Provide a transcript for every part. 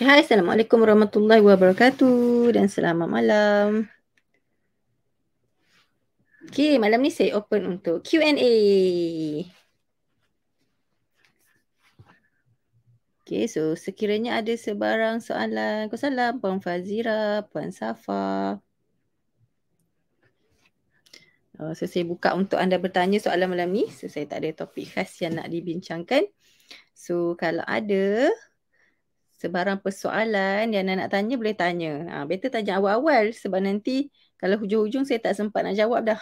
Hai, Assalamualaikum warahmatullahi wabarakatuh dan selamat malam. Okay, malam ni saya open untuk Q&A. Okay, so sekiranya ada sebarang soalan, kau salam Puan Fazira, Puan Safa. Uh, so saya buka untuk anda bertanya soalan malam ni. So saya tak ada topik khas yang nak dibincangkan. So kalau ada, sebarang persoalan yang anak nak tanya boleh tanya. Ha, better tanya awal-awal sebab nanti kalau hujung-hujung saya tak sempat nak jawab dah.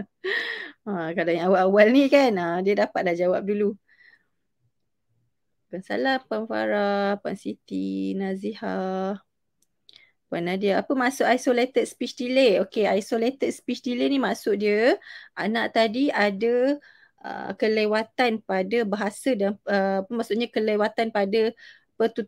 ha, kalau yang awal-awal ni kan ha, dia dapat dah jawab dulu. Puan Salah, Puan Farah, Puan Siti, Naziha. Puan Nadia, apa maksud isolated speech delay? Okay, isolated speech delay ni maksud dia anak tadi ada uh, kelewatan pada bahasa dan uh, maksudnya kelewatan pada uh,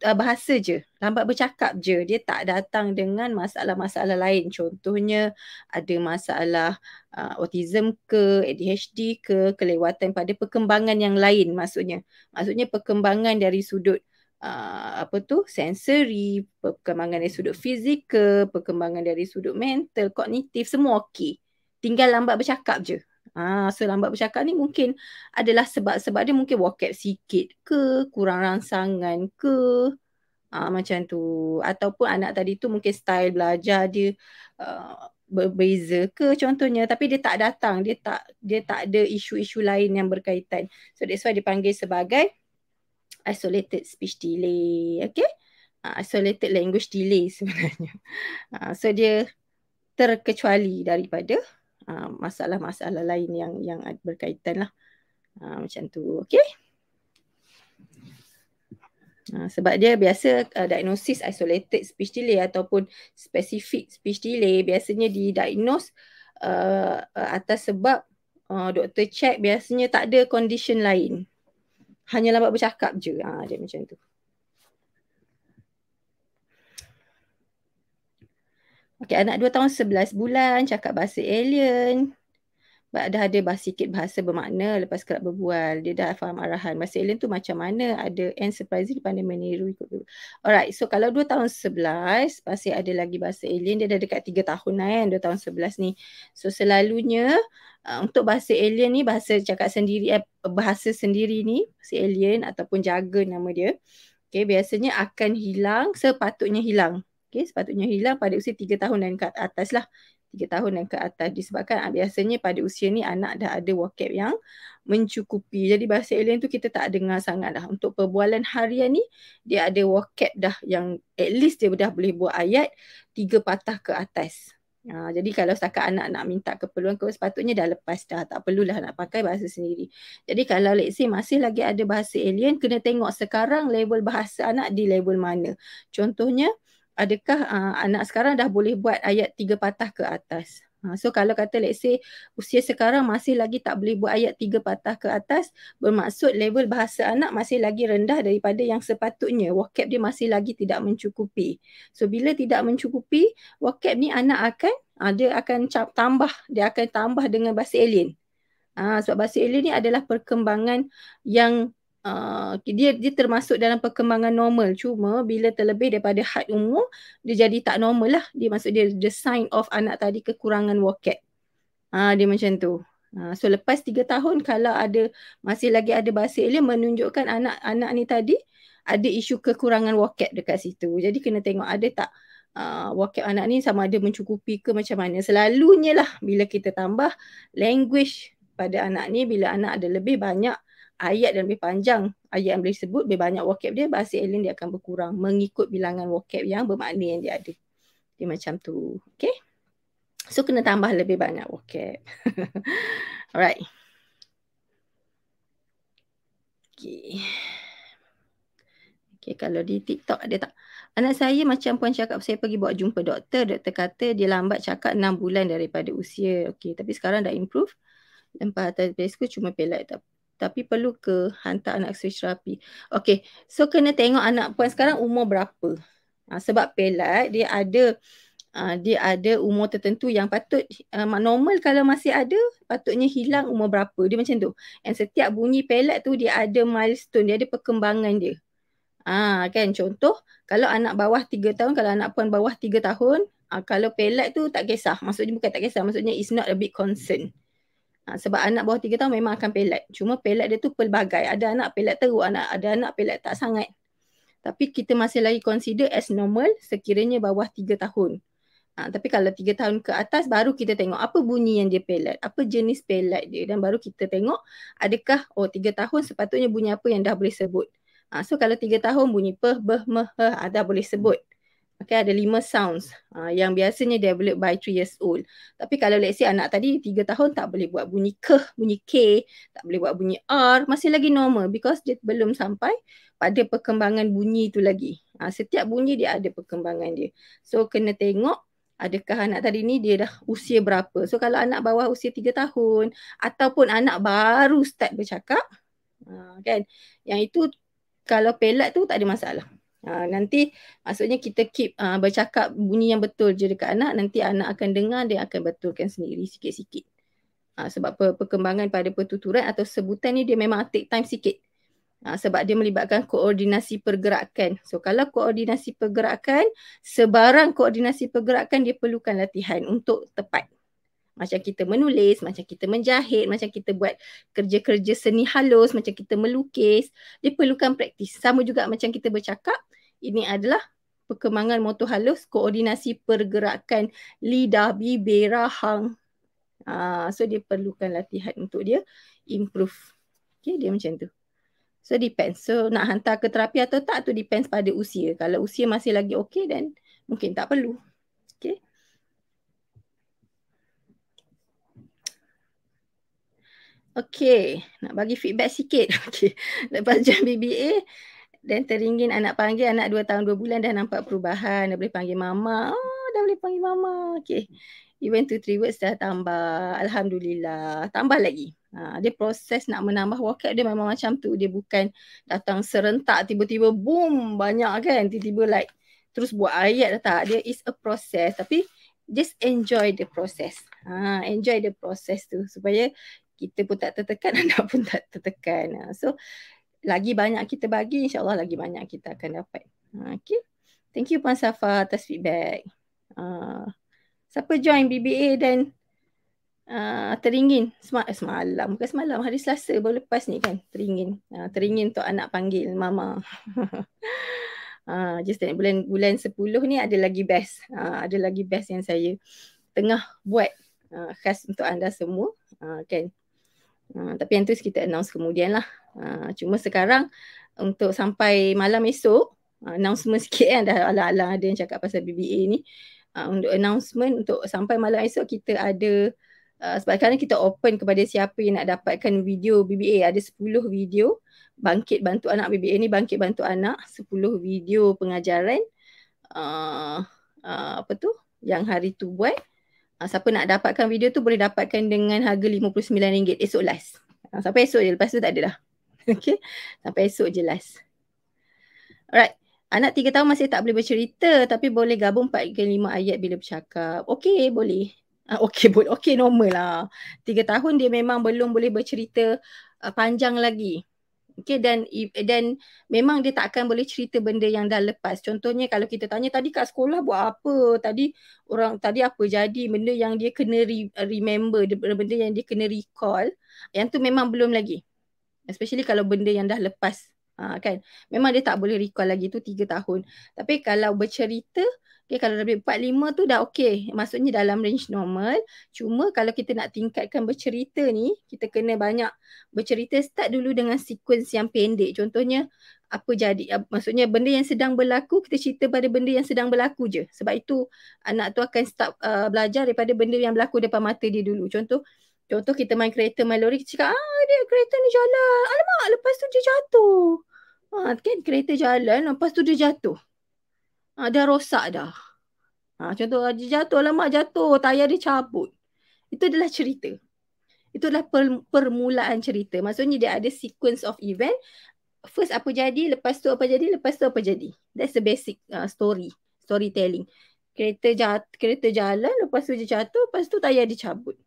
Ah, bahasa je, lambat bercakap je. Dia tak datang dengan masalah-masalah lain. Contohnya ada masalah uh, autism ke, ADHD ke, kelewatan pada perkembangan yang lain maksudnya. Maksudnya perkembangan dari sudut uh, apa tu? sensory, perkembangan dari sudut fizikal, perkembangan dari sudut mental, kognitif semua okey. Tinggal lambat bercakap je. Ah, so lambat bercakap ni mungkin adalah sebab-sebab dia mungkin wakil sikit ke, kurang rangsangan ke, ah, macam tu. Ataupun anak tadi tu mungkin style belajar dia uh, ah, berbeza ke contohnya tapi dia tak datang dia tak dia tak ada isu-isu lain yang berkaitan so that's why dipanggil sebagai isolated speech delay okay uh, isolated language delay sebenarnya uh, so dia terkecuali daripada Ah, masalah-masalah lain yang yang berkaitan lah ah, macam tu okay ah, sebab dia biasa uh, diagnosis isolated speech delay ataupun specific speech delay biasanya didiagnose uh, atas sebab uh, doktor check biasanya tak ada condition lain hanya lambat bercakap je uh, dia macam tu Okay, anak dua tahun sebelas bulan, cakap bahasa alien. Dah ada bahasa sikit bahasa bermakna lepas kerap berbual. Dia dah faham arahan. Bahasa alien tu macam mana ada and surprising pandai meniru ikut dulu. Alright, so kalau dua tahun sebelas, pasti ada lagi bahasa alien. Dia dah dekat tiga tahun lah kan, dua tahun sebelas ni. So selalunya uh, untuk bahasa alien ni, bahasa cakap sendiri, eh, bahasa sendiri ni, bahasa alien ataupun jaga nama dia. Okay, biasanya akan hilang, sepatutnya hilang. Okay, sepatutnya hilang pada usia tiga tahun dan ke atas lah. Tiga tahun dan ke atas disebabkan ah, biasanya pada usia ni anak dah ada wakab yang mencukupi. Jadi bahasa alien tu kita tak dengar sangat lah. Untuk perbualan harian ni dia ada wakab dah yang at least dia dah boleh buat ayat tiga patah ke atas. Ha, jadi kalau setakat anak nak minta keperluan ke sepatutnya dah lepas dah. Tak perlulah nak pakai bahasa sendiri. Jadi kalau let's say masih lagi ada bahasa alien kena tengok sekarang level bahasa anak di level mana. Contohnya adakah uh, anak sekarang dah boleh buat ayat tiga patah ke atas. Uh, so kalau kata let's say usia sekarang masih lagi tak boleh buat ayat tiga patah ke atas, bermaksud level bahasa anak masih lagi rendah daripada yang sepatutnya. Wakab dia masih lagi tidak mencukupi. So bila tidak mencukupi, wakab ni anak akan, uh, dia akan tambah, dia akan tambah dengan bahasa alien. Ha, sebab bahasa alien ni adalah perkembangan yang Uh, dia dia termasuk dalam perkembangan normal cuma bila terlebih daripada had umur dia jadi tak normal lah dia maksud dia the sign of anak tadi kekurangan vocab uh, dia macam tu uh, so lepas tiga tahun kalau ada masih lagi ada bahasa dia menunjukkan anak anak ni tadi ada isu kekurangan vocab dekat situ jadi kena tengok ada tak uh, vocab anak ni sama ada mencukupi ke macam mana selalunya lah bila kita tambah language pada anak ni bila anak ada lebih banyak ayat dan lebih panjang ayat yang boleh disebut, lebih banyak wakab dia, bahasa alien dia akan berkurang mengikut bilangan wakab yang bermakna yang dia ada. Dia macam tu. Okay. So kena tambah lebih banyak wakab. Alright. Okay. Okay kalau di TikTok ada tak? Anak saya macam puan cakap saya pergi buat jumpa doktor. Doktor kata dia lambat cakap enam bulan daripada usia. Okay tapi sekarang dah improve. Lepas atas basic cuma pelat tak apa tapi perlu ke hantar anak fisioterapi? Okay, so kena tengok anak puan sekarang umur berapa. Ha, sebab pelat dia ada ha, dia ada umur tertentu yang patut uh, normal kalau masih ada patutnya hilang umur berapa. Dia macam tu. And setiap bunyi pelat tu dia ada milestone, dia ada perkembangan dia. Ah ha, kan contoh kalau anak bawah 3 tahun, kalau anak puan bawah 3 tahun, ha, kalau pelat tu tak kisah. Maksudnya bukan tak kisah, maksudnya it's not a big concern. Ha, sebab anak bawah tiga tahun memang akan pelat. Cuma pelat dia tu pelbagai. Ada anak pelat teruk, anak ada anak pelat tak sangat. Tapi kita masih lagi consider as normal sekiranya bawah tiga tahun. Ha, tapi kalau tiga tahun ke atas baru kita tengok apa bunyi yang dia pelat, apa jenis pelat dia dan baru kita tengok adakah oh tiga tahun sepatutnya bunyi apa yang dah boleh sebut. Ha, so kalau tiga tahun bunyi peh, beh, meh, heh ah, dah boleh sebut. Okay, ada lima sounds uh, yang biasanya develop by three years old. Tapi kalau let's say anak tadi tiga tahun tak boleh buat bunyi K, bunyi K, tak boleh buat bunyi R, masih lagi normal because dia belum sampai pada perkembangan bunyi tu lagi. Uh, setiap bunyi dia ada perkembangan dia. So kena tengok adakah anak tadi ni dia dah usia berapa. So kalau anak bawah usia tiga tahun ataupun anak baru start bercakap, uh, kan, yang itu kalau pelat tu tak ada masalah. Ha, nanti maksudnya kita keep ha, bercakap bunyi yang betul je dekat anak nanti anak akan dengar dia akan betulkan sendiri sikit-sikit. Ha, sebab per- perkembangan pada pertuturan atau sebutan ni dia memang take time sikit. Ha, sebab dia melibatkan koordinasi pergerakan. So kalau koordinasi pergerakan, sebarang koordinasi pergerakan dia perlukan latihan untuk tepat. Macam kita menulis, macam kita menjahit, macam kita buat kerja-kerja seni halus, macam kita melukis. Dia perlukan praktis. Sama juga macam kita bercakap, ini adalah perkembangan motor halus, koordinasi pergerakan lidah, bibir, rahang. Uh, ah, so dia perlukan latihan untuk dia improve. Okay, dia macam tu. So depends. So nak hantar ke terapi atau tak tu depends pada usia. Kalau usia masih lagi okay dan mungkin tak perlu. Okay. Okay, nak bagi feedback sikit. Okay, lepas jam BBA, dan teringin anak panggil anak 2 tahun 2 bulan dah nampak perubahan. Dah boleh panggil mama. Oh, dah boleh panggil mama. Okay. Even 2 3 words dah tambah. Alhamdulillah. Tambah lagi. Ha, dia proses nak menambah wakil dia memang macam tu. Dia bukan datang serentak tiba-tiba boom banyak kan. Tiba-tiba like terus buat ayat dah tak. Dia is a process. Tapi just enjoy the process. Ha, enjoy the process tu. Supaya kita pun tak tertekan, anak pun tak tertekan. Ha, so, lagi banyak kita bagi insyaallah lagi banyak kita akan dapat. Okay. Thank you Puan Safa atas feedback. Uh, siapa join BBA dan uh, teringin semal- eh, semalam bukan semalam hari Selasa baru lepas ni kan teringin uh, teringin untuk anak panggil mama. uh, just that bulan bulan 10 ni ada lagi best. Uh, ada lagi best yang saya tengah buat uh, khas untuk anda semua. Uh, kan. Ah, tapi yang tu kita announce kemudian lah. Uh, cuma sekarang untuk sampai malam esok, uh, announcement sikit kan dah ala-ala ada yang cakap pasal BBA ni. Uh, untuk announcement untuk sampai malam esok kita ada uh, sebab sekarang kita open kepada siapa yang nak dapatkan video BBA. Ada 10 video bangkit bantu anak BBA ni bangkit bantu anak 10 video pengajaran uh, uh, apa tu yang hari tu buat uh, siapa nak dapatkan video tu boleh dapatkan dengan harga RM59 esok last. Uh, sampai esok je lepas tu tak ada dah. Okay. Sampai esok je last. Alright. Anak tiga tahun masih tak boleh bercerita tapi boleh gabung empat ke lima ayat bila bercakap. Okay boleh. Ah, uh, okay boleh. Okay normal lah. Tiga tahun dia memang belum boleh bercerita uh, panjang lagi. Okay, dan dan memang dia tak akan boleh cerita benda yang dah lepas. Contohnya kalau kita tanya tadi kat sekolah buat apa? Tadi orang tadi apa jadi? Benda yang dia kena re- remember, benda yang dia kena recall, yang tu memang belum lagi. Especially kalau benda yang dah lepas Ha, kan? Memang dia tak boleh recall lagi tu tiga tahun. Tapi kalau bercerita, okay, kalau lebih empat lima tu dah okey. Maksudnya dalam range normal. Cuma kalau kita nak tingkatkan bercerita ni, kita kena banyak bercerita start dulu dengan sekuens yang pendek. Contohnya, apa jadi. Maksudnya benda yang sedang berlaku, kita cerita pada benda yang sedang berlaku je. Sebab itu anak tu akan start uh, belajar daripada benda yang berlaku depan mata dia dulu. Contoh, Contoh kita main kereta, main lori, kita cakap, ah dia kereta ni jalan. Alamak, lepas tu dia jatuh. Ha, kan kereta jalan, lepas tu dia jatuh. Ha, ah, rosak dah. Ha, contoh, dia jatuh, alamak jatuh, tayar dia cabut. Itu adalah cerita. Itu adalah per- permulaan cerita. Maksudnya dia ada sequence of event. First apa jadi, lepas tu apa jadi, lepas tu apa jadi. That's the basic uh, story, storytelling. Kereta, jat- kereta jalan, lepas tu dia jatuh, lepas tu tayar dicabut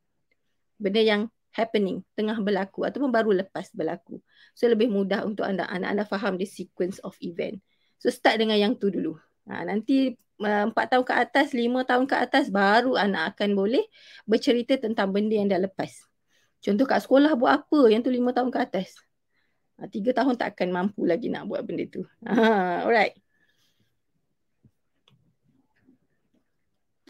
benda yang happening, tengah berlaku ataupun baru lepas berlaku. So lebih mudah untuk anda anak anda faham the sequence of event. So start dengan yang tu dulu. Ha, nanti eh, empat uh, tahun ke atas, lima tahun ke atas baru anak akan boleh bercerita tentang benda yang dah lepas. Contoh kat sekolah buat apa yang tu lima tahun ke atas. Ha, tiga ha, tahun tak akan mampu lagi nak buat benda tu. Ha, alright.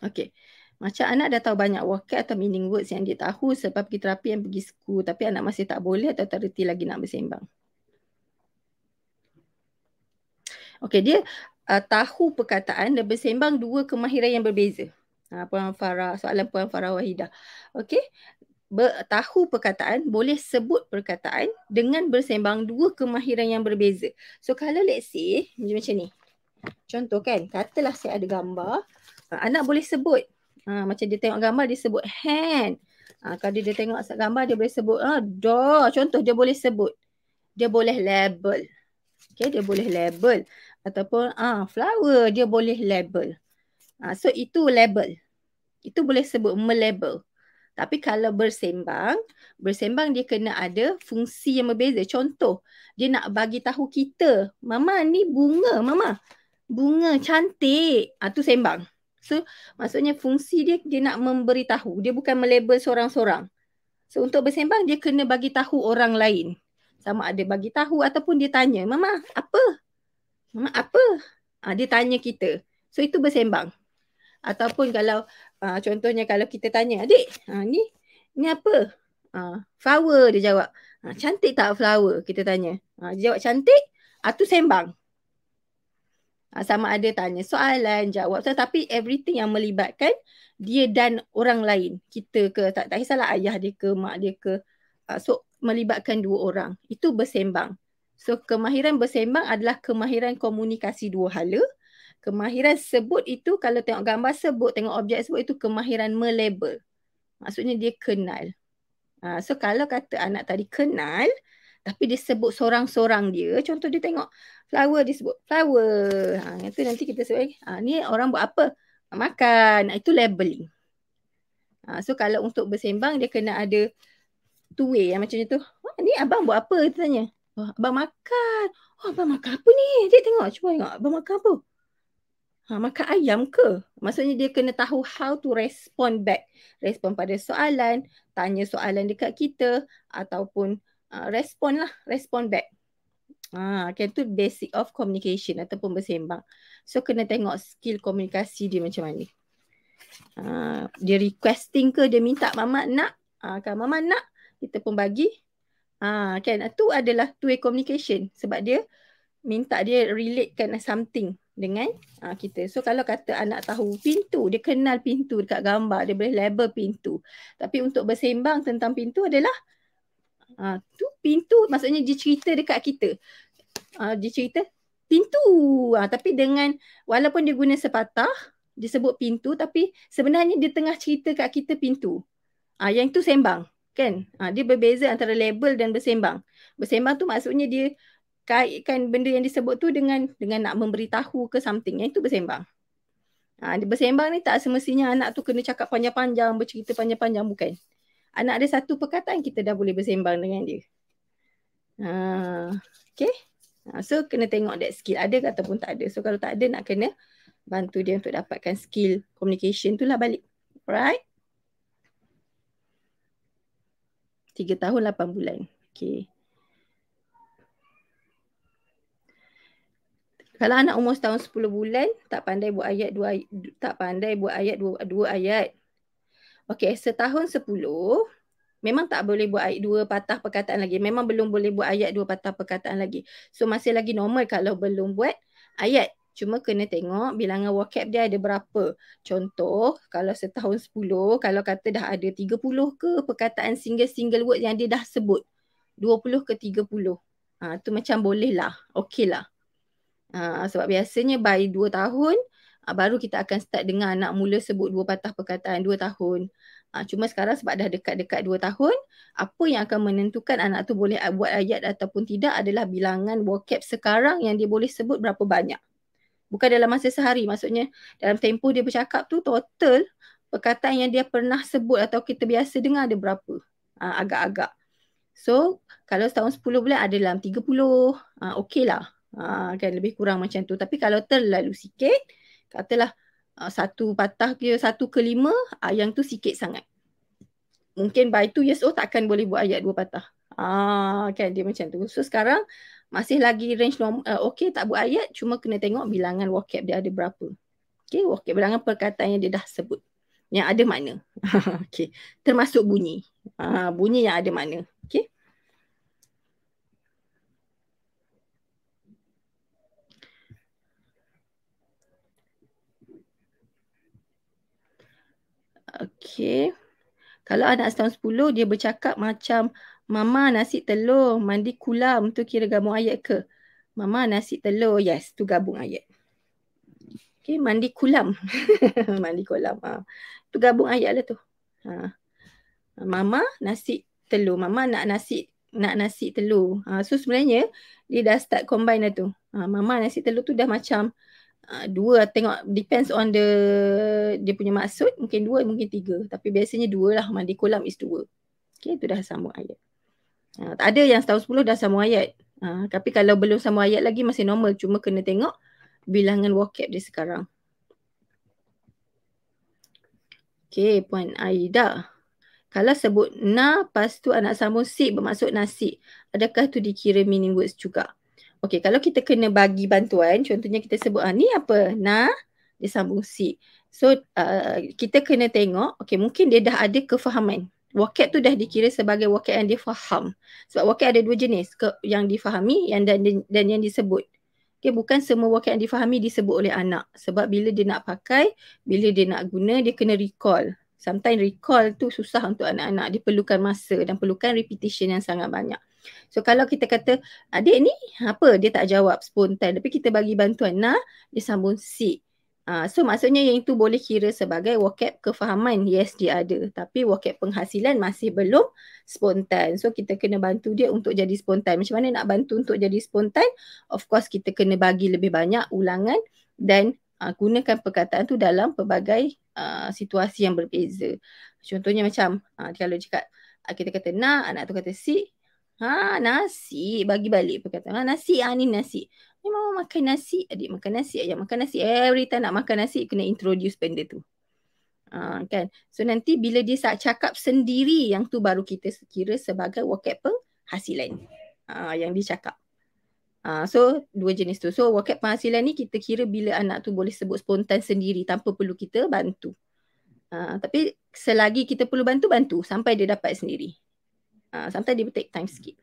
Okay. Macam anak dah tahu banyak vocab atau meaning words yang dia tahu sebab pergi terapi yang pergi school tapi anak masih tak boleh atau tak reti lagi nak bersembang. Okay dia uh, tahu perkataan dan bersembang dua kemahiran yang berbeza. Ha, Puan Farah, soalan Puan Farah Wahidah. Okay Ber, tahu perkataan boleh sebut perkataan dengan bersembang dua kemahiran yang berbeza. So kalau let's say macam macam ni. Contoh kan, katalah saya ada gambar, uh, anak boleh sebut Ha, macam dia tengok gambar dia sebut hand. Ha, kalau dia tengok gambar dia boleh sebut ha, door. Contoh dia boleh sebut. Dia boleh label. Okay, dia boleh label. Ataupun ah ha, flower dia boleh label. Ha, so itu label. Itu boleh sebut melabel. Tapi kalau bersembang, bersembang dia kena ada fungsi yang berbeza. Contoh, dia nak bagi tahu kita, mama ni bunga, mama. Bunga cantik. Ah tu sembang. So maksudnya fungsi dia dia nak memberitahu. Dia bukan melabel seorang-seorang. So untuk bersembang dia kena bagi tahu orang lain. Sama ada bagi tahu ataupun dia tanya, "Mama, apa?" "Mama, apa?" Ha, dia tanya kita. So itu bersembang. Ataupun kalau ha, contohnya kalau kita tanya, "Adik, ha ni ni apa?" Ha, flower dia jawab. Ha, cantik tak flower?" kita tanya. Ha, dia jawab cantik, atau sembang. Ah, sama ada tanya soalan, jawab soalan, tapi everything yang melibatkan dia dan orang lain. Kita ke, tak, tak kisahlah ayah dia ke, mak dia ke. Ah, so melibatkan dua orang. Itu bersembang. So kemahiran bersembang adalah kemahiran komunikasi dua hala. Kemahiran sebut itu kalau tengok gambar sebut, tengok objek sebut itu kemahiran melabel. Maksudnya dia kenal. Ah, so kalau kata anak tadi kenal, tapi dia sebut seorang-seorang dia. Contoh dia tengok flower dia sebut flower. Ha, yang tu nanti kita sebut ha, ni orang buat apa? Ha, makan. Ha, itu labeling. Ha, so kalau untuk bersembang dia kena ada two way yang macam tu. Oh ni abang buat apa? Kita tanya. Oh abang makan. Oh, abang makan apa ni? Dia tengok. Cuba tengok. Abang makan apa? Ha, makan ayam ke? Maksudnya dia kena tahu how to respond back. Respond pada soalan, tanya soalan dekat kita ataupun Uh, respon lah, respon back. Ah, okay, tu basic of communication ataupun bersembang. So kena tengok skill komunikasi dia macam mana. Ah, dia requesting ke, dia minta mama nak, ah, kalau mama nak, kita pun bagi. Ah, kan? itu ah, adalah two way communication sebab dia minta dia relatekan something dengan ah, kita. So kalau kata anak tahu pintu, dia kenal pintu dekat gambar, dia boleh label pintu. Tapi untuk bersembang tentang pintu adalah Ha, tu pintu maksudnya dia cerita dekat kita. Ha, dia cerita pintu. Ha, tapi dengan walaupun dia guna sepatah, dia sebut pintu tapi sebenarnya dia tengah cerita kat kita pintu. Ha, yang tu sembang. Kan? Ha, dia berbeza antara label dan bersembang. Bersembang tu maksudnya dia kaitkan benda yang disebut tu dengan dengan nak memberitahu ke something. Yang itu bersembang. Ha, bersembang ni tak semestinya anak tu kena cakap panjang-panjang, bercerita panjang-panjang. Bukan anak ada satu perkataan kita dah boleh bersembang dengan dia. Ha, okay. Ha, so kena tengok that skill ada ke ataupun tak ada. So kalau tak ada nak kena bantu dia untuk dapatkan skill communication tu lah balik. Alright. Tiga tahun lapan bulan. Okay. Kalau anak umur setahun sepuluh bulan tak pandai buat ayat dua tak pandai buat ayat dua, dua ayat Okey, setahun sepuluh memang tak boleh buat ayat dua patah perkataan lagi. Memang belum boleh buat ayat dua patah perkataan lagi. So masih lagi normal kalau belum buat ayat. Cuma kena tengok bilangan vocab dia ada berapa. Contoh, kalau setahun sepuluh, kalau kata dah ada tiga puluh ke perkataan single-single word yang dia dah sebut. Dua puluh ke tiga puluh. Ha, tu macam boleh lah. Okey lah. Ha, sebab biasanya by dua tahun, Ah, baru kita akan start dengar anak mula sebut dua patah perkataan dua tahun. Ah, cuma sekarang sebab dah dekat-dekat dua tahun, apa yang akan menentukan anak tu boleh buat ayat ataupun tidak adalah bilangan vocab sekarang yang dia boleh sebut berapa banyak. Bukan dalam masa sehari, maksudnya dalam tempoh dia bercakap tu total perkataan yang dia pernah sebut atau kita biasa dengar ada berapa. Ah, agak-agak. So kalau setahun 10 bulan ada dalam 30, okey lah. Kan lebih kurang macam tu. Tapi kalau terlalu sikit, katalah uh, satu patah ke satu ke lima uh, yang tu sikit sangat. Mungkin by two years old takkan boleh buat ayat dua patah. Ah, kan dia macam tu. So sekarang masih lagi range uh, okay tak buat ayat cuma kena tengok bilangan vocab dia ada berapa. Okay vocab bilangan perkataan yang dia dah sebut. Yang ada makna. okay. Termasuk bunyi. Ah, bunyi yang ada makna. Okay. Kalau anak setahun sepuluh dia bercakap macam Mama nasi telur, mandi kulam tu kira gabung ayat ke? Mama nasi telur, yes tu gabung ayat. Okay, mandi kulam. mandi kulam. Ha. Tu gabung ayat lah tu. Ha. Mama nasi telur. Mama nak nasi nak nasi telur. Ha. So sebenarnya dia dah start combine lah tu. Ha. Mama nasi telur tu dah macam Ah, dua tengok depends on the dia punya maksud mungkin dua mungkin tiga tapi biasanya dua lah mandi kolam is dua okay itu dah sama ayat uh, ada yang setahun sepuluh dah sama ayat uh, tapi kalau belum sama ayat lagi masih normal cuma kena tengok bilangan wakab dia sekarang Okay, Puan Aida. Kalau sebut na, pastu anak sambung si bermaksud nasi. Adakah tu dikira meaning words juga? Okey, kalau kita kena bagi bantuan, contohnya kita sebut ah ni apa? Nah, dia sambung si. So, uh, kita kena tengok, okey, mungkin dia dah ada kefahaman. Wakil tu dah dikira sebagai wakil yang dia faham. Sebab wakil ada dua jenis, ke, yang difahami yang dan, dan, dan yang disebut. Okey, bukan semua wakil yang difahami disebut oleh anak. Sebab bila dia nak pakai, bila dia nak guna, dia kena recall. Sometimes recall tu susah untuk anak-anak. Dia perlukan masa dan perlukan repetition yang sangat banyak. So kalau kita kata adik ah, ni apa dia tak jawab spontan tapi kita bagi bantuan nah dia sambung si. Uh, ah, so maksudnya yang itu boleh kira sebagai wakap kefahaman yes dia ada tapi wakap penghasilan masih belum spontan. So kita kena bantu dia untuk jadi spontan. Macam mana nak bantu untuk jadi spontan? Of course kita kena bagi lebih banyak ulangan dan uh, gunakan perkataan tu dalam pelbagai uh, situasi yang berbeza. Contohnya macam uh, kalau cakap kita kata nak, anak tu kata si, Ha nasi bagi balik perkataan. Ha nasi ah ni nasi. Ni mama makan nasi, adik makan nasi, ayah makan nasi. Every time nak makan nasi kena introduce benda tu. Ha, kan. So nanti bila dia sak cakap sendiri yang tu baru kita kira sebagai vocab penghasilan. Ha, yang dia cakap. Ha, so dua jenis tu. So vocab penghasilan ni kita kira bila anak tu boleh sebut spontan sendiri tanpa perlu kita bantu. Ha, tapi selagi kita perlu bantu, bantu sampai dia dapat sendiri. Ah, sometimes dia take time sikit.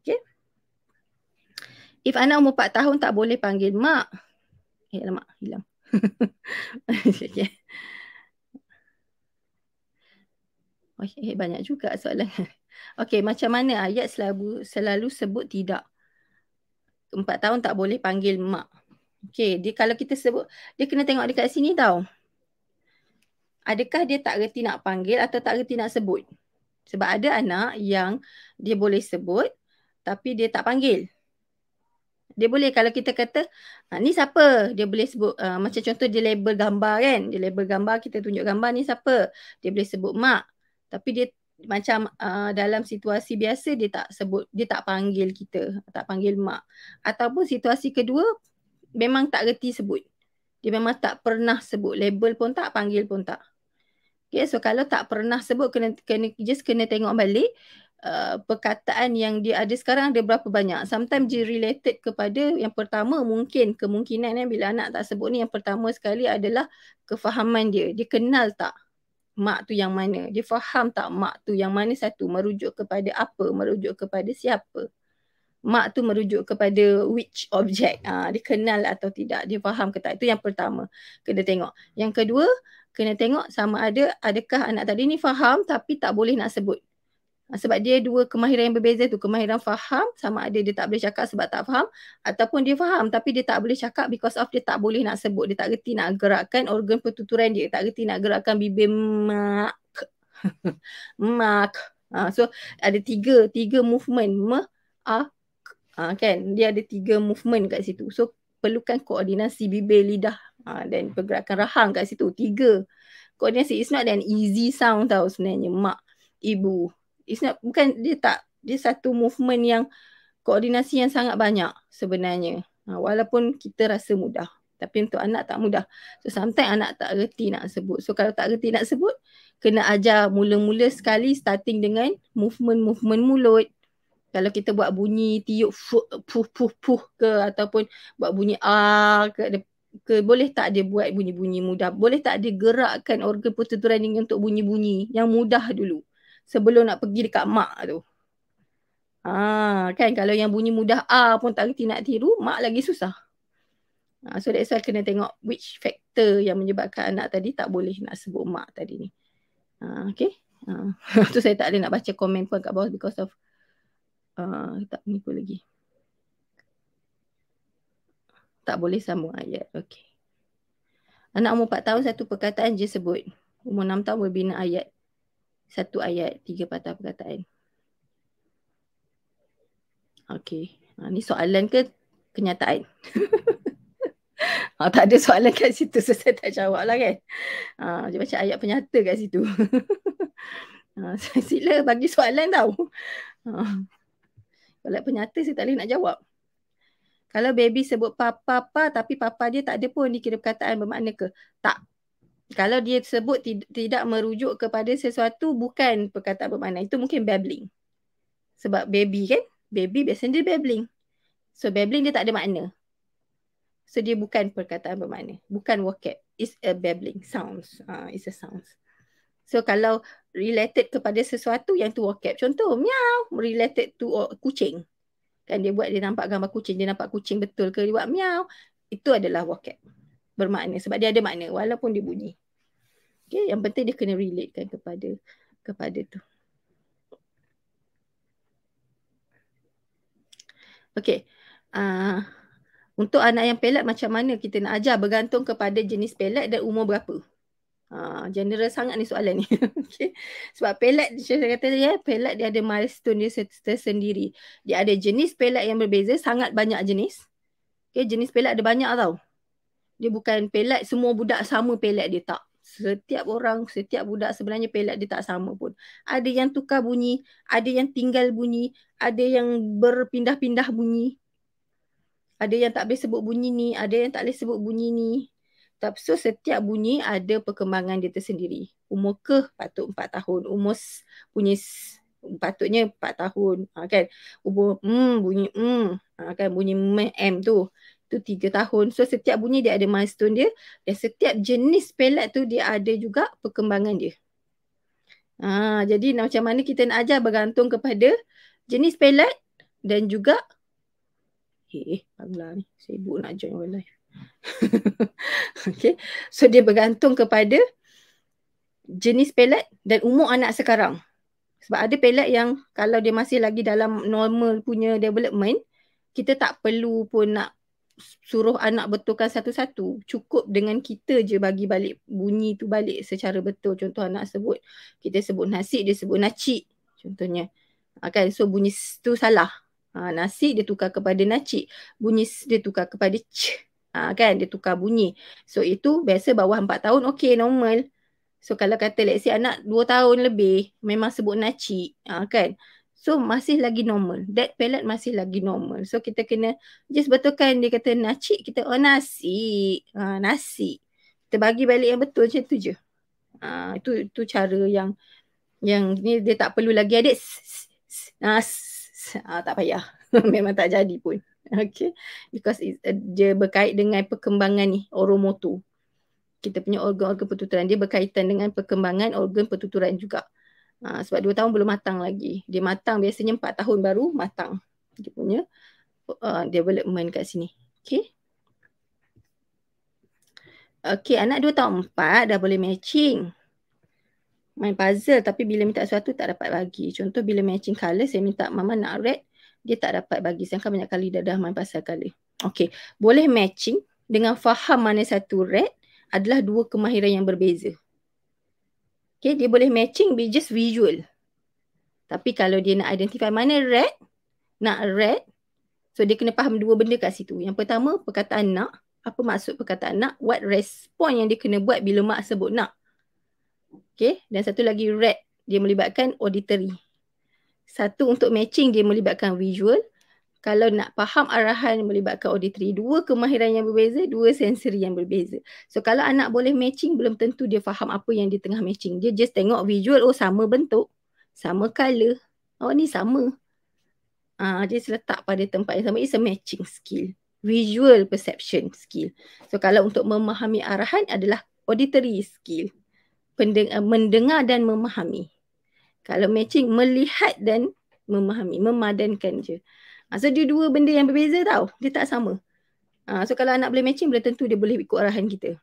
Okay. If anak umur 4 tahun tak boleh panggil mak. Eh, mak hilang. okay. Oh, eh, banyak juga soalan. Okay, macam mana ayat selalu, selalu sebut tidak? Empat tahun tak boleh panggil mak. Okay, dia kalau kita sebut, dia kena tengok dekat sini tau. Adakah dia tak reti nak panggil atau tak reti nak sebut? Sebab ada anak yang dia boleh sebut tapi dia tak panggil. Dia boleh kalau kita kata ah, ni siapa dia boleh sebut uh, macam contoh dia label gambar kan. Dia label gambar kita tunjuk gambar ni siapa. Dia boleh sebut mak tapi dia macam uh, dalam situasi biasa dia tak sebut dia tak panggil kita tak panggil mak ataupun situasi kedua memang tak reti sebut dia memang tak pernah sebut label pun tak panggil pun tak Okay, so kalau tak pernah sebut, kena, kena just kena tengok balik uh, perkataan yang dia ada sekarang ada berapa banyak. Sometimes dia related kepada yang pertama mungkin kemungkinan eh, bila anak tak sebut ni yang pertama sekali adalah kefahaman dia. Dia kenal tak mak tu yang mana? Dia faham tak mak tu yang mana satu? Merujuk kepada apa? Merujuk kepada siapa? mak tu merujuk kepada which object ha, dia kenal atau tidak dia faham ke tak itu yang pertama kena tengok yang kedua kena tengok sama ada adakah anak tadi ni faham tapi tak boleh nak sebut. Ha, sebab dia dua kemahiran yang berbeza tu. Kemahiran faham sama ada dia tak boleh cakap sebab tak faham ataupun dia faham tapi dia tak boleh cakap because of dia tak boleh nak sebut. Dia tak reti nak gerakkan organ pertuturan dia. Tak reti nak gerakkan bibir mak. mak. Ha, so ada tiga tiga movement. Mak. Ha, kan? Dia ada tiga movement kat situ. So perlukan koordinasi bibir lidah ha, dan pergerakan rahang kat situ tiga koordinasi it's not an easy sound tau sebenarnya mak ibu it's not bukan dia tak dia satu movement yang koordinasi yang sangat banyak sebenarnya ha, walaupun kita rasa mudah tapi untuk anak tak mudah so sometimes anak tak reti nak sebut so kalau tak reti nak sebut kena ajar mula-mula sekali starting dengan movement-movement mulut kalau kita buat bunyi tiup puh puh puh ke ataupun buat bunyi ah ke ke boleh tak dia buat bunyi-bunyi mudah boleh tak dia gerakkan organ pertuturan ini untuk bunyi-bunyi yang mudah dulu sebelum nak pergi dekat mak tu ha kan kalau yang bunyi mudah a pun tak reti nak tiru mak lagi susah ha, so that's why kena tengok which factor yang menyebabkan anak tadi tak boleh nak sebut mak tadi ni ha okey ha tu saya tak ada nak baca komen pun kat bawah because of uh, tak mengikut lagi tak boleh sambung ayat. Okey. Anak umur 4 tahun satu perkataan je sebut. Umur 6 tahun berbina ayat. Satu ayat, tiga patah perkataan. Okey. Ha, ni soalan ke kenyataan? ha, tak ada soalan kat situ. So saya tak jawab lah kan. Ha, dia macam ayat penyata kat situ. ha, sila bagi soalan tau. Ha. Kalau penyata saya tak boleh nak jawab. Kalau baby sebut papa-papa tapi papa dia tak ada pun dikira perkataan bermakna ke? Tak. Kalau dia sebut tidak merujuk kepada sesuatu bukan perkataan bermakna. Itu mungkin babbling. Sebab baby kan? Baby biasanya dia babbling. So babbling dia tak ada makna. So dia bukan perkataan bermakna. Bukan vocab. It's a babbling. Sounds. Uh, it's a sounds. So kalau related kepada sesuatu yang tu vocab. Contoh, meow. Related to kucing kan dia buat dia nampak gambar kucing dia nampak kucing betul ke dia buat miau itu adalah vocab bermakna sebab dia ada makna walaupun dia bunyi okey yang penting dia kena relatekan kepada kepada tu okey uh, untuk anak yang pelat macam mana kita nak ajar bergantung kepada jenis pelat dan umur berapa Uh, general sangat ni soalan ni. okay. Sebab pelat, saya kata dia, eh, pelat dia ada milestone dia tersendiri. Dia ada jenis pelat yang berbeza, sangat banyak jenis. Okay, jenis pelat ada banyak tau. Dia bukan pelat, semua budak sama pelat dia tak. Setiap orang, setiap budak sebenarnya pelat dia tak sama pun. Ada yang tukar bunyi, ada yang tinggal bunyi, ada yang berpindah-pindah bunyi. Ada yang tak boleh sebut bunyi ni, ada yang tak boleh sebut bunyi ni. Tapi so setiap bunyi ada perkembangan dia tersendiri. Umur ke patut empat tahun. Umur bunyi patutnya empat tahun ha, kan. Umur mm, bunyi mm ha, kan bunyi m tu tu tiga tahun. So setiap bunyi dia ada milestone dia dan setiap jenis pelat tu dia ada juga perkembangan dia. Ha, jadi macam mana kita nak ajar bergantung kepada jenis pelat dan juga Eh, eh, bangla ni. Sibuk nak join live. okay. So dia bergantung kepada jenis pelet dan umur anak sekarang. Sebab ada pelet yang kalau dia masih lagi dalam normal punya development, kita tak perlu pun nak suruh anak betulkan satu-satu. Cukup dengan kita je bagi balik bunyi tu balik secara betul. Contoh anak sebut, kita sebut nasi, dia sebut naci contohnya. Okay, ah, so bunyi tu salah. Ha, nasi dia tukar kepada naci. Bunyi dia tukar kepada c uh, kan dia tukar bunyi so itu biasa bawah 4 tahun okey normal so kalau kata let's anak 2 tahun lebih memang sebut naci uh, ah, kan so masih lagi normal that palate masih lagi normal so kita kena just betulkan dia kata naci kita oh nasi uh, nasi kita bagi balik yang betul macam tu je uh, itu itu cara yang yang ni dia tak perlu lagi adik nas uh, tak payah memang tak jadi pun Okay. Because it, uh, dia berkait dengan perkembangan ni, oromotu. Kita punya organ-organ pertuturan. Dia berkaitan dengan perkembangan organ pertuturan juga. Ha, sebab dua tahun belum matang lagi. Dia matang biasanya empat tahun baru matang. Dia punya uh, development kat sini. Okay. Okay, anak dua tahun empat dah boleh matching. Main puzzle tapi bila minta sesuatu tak dapat bagi. Contoh bila matching color saya minta mama nak red dia tak dapat bagi. Sedangkan banyak kali dah dah main pasal kali. Okey, Boleh matching dengan faham mana satu red adalah dua kemahiran yang berbeza. Okey, Dia boleh matching be just visual. Tapi kalau dia nak identify mana red, nak red, so dia kena faham dua benda kat situ. Yang pertama, perkataan nak. Apa maksud perkataan nak? What response yang dia kena buat bila mak sebut nak? Okey, Dan satu lagi red. Dia melibatkan auditory. Satu untuk matching dia melibatkan visual. Kalau nak faham arahan melibatkan auditory. Dua kemahiran yang berbeza, dua sensory yang berbeza. So kalau anak boleh matching, belum tentu dia faham apa yang dia tengah matching. Dia just tengok visual, oh sama bentuk, sama colour. Oh ni sama. Ah, uh, just letak pada tempat yang sama. It's a matching skill. Visual perception skill. So kalau untuk memahami arahan adalah auditory skill. Pendeng- mendengar dan memahami. Kalau matching melihat dan memahami, memadankan je. Ha, so dia dua benda yang berbeza tau. Dia tak sama. Ha, so kalau anak boleh matching, boleh tentu dia boleh ikut arahan kita.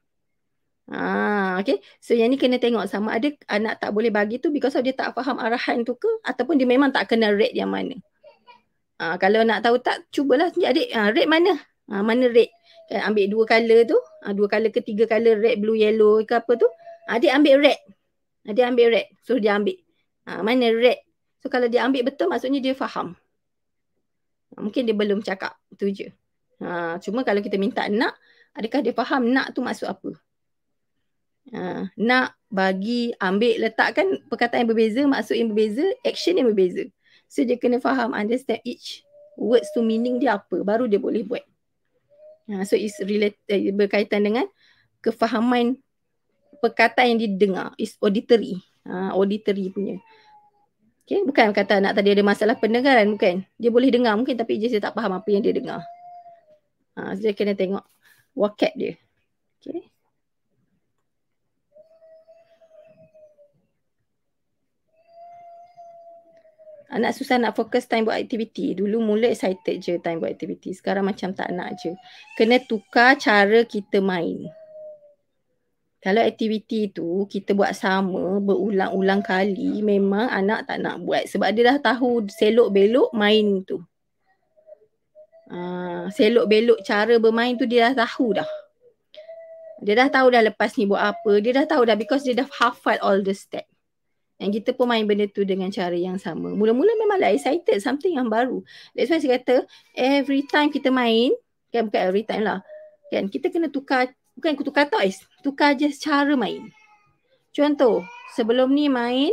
Ha, okay. So yang ni kena tengok sama ada anak tak boleh bagi tu because dia tak faham arahan tu ke ataupun dia memang tak kenal rate yang mana. Ha, kalau nak tahu tak, cubalah sendiri adik. Ha, red mana? Ha, mana red? Kan, ambil dua color tu. Ha, dua color ke tiga color. Red, blue, yellow ke apa tu. Adik ambil red. Adik ambil red. So dia ambil. Ha, mana red. So kalau dia ambil betul maksudnya dia faham. Ha, mungkin dia belum cakap. Itu je. Ha, cuma kalau kita minta nak, adakah dia faham nak tu maksud apa? Ha, nak, bagi, ambil, letakkan perkataan yang berbeza, maksud yang berbeza, action yang berbeza. So dia kena faham, understand each words to meaning dia apa. Baru dia boleh buat. Ha, so it's related, eh, berkaitan dengan kefahaman perkataan yang didengar. It's auditory uh, auditory punya. Okay, bukan kata nak tadi ada masalah pendengaran bukan. Dia boleh dengar mungkin tapi dia tak faham apa yang dia dengar. Ha, uh, dia kena tengok wakat dia. Okay. Anak susah nak fokus time buat aktiviti. Dulu mula excited je time buat aktiviti. Sekarang macam tak nak je. Kena tukar cara kita main kalau aktiviti tu kita buat sama berulang-ulang kali ya. memang anak tak nak buat sebab dia dah tahu selok belok main tu uh, ha, selok belok cara bermain tu dia dah tahu dah dia dah tahu dah lepas ni buat apa dia dah tahu dah because dia dah hafal all the step yang kita pun main benda tu dengan cara yang sama. Mula-mula memang memanglah excited. Something yang baru. That's why saya kata every time kita main. Kan bukan every time lah. Kan kita kena tukar bukan tukar tau tukar je cara main. Contoh, sebelum ni main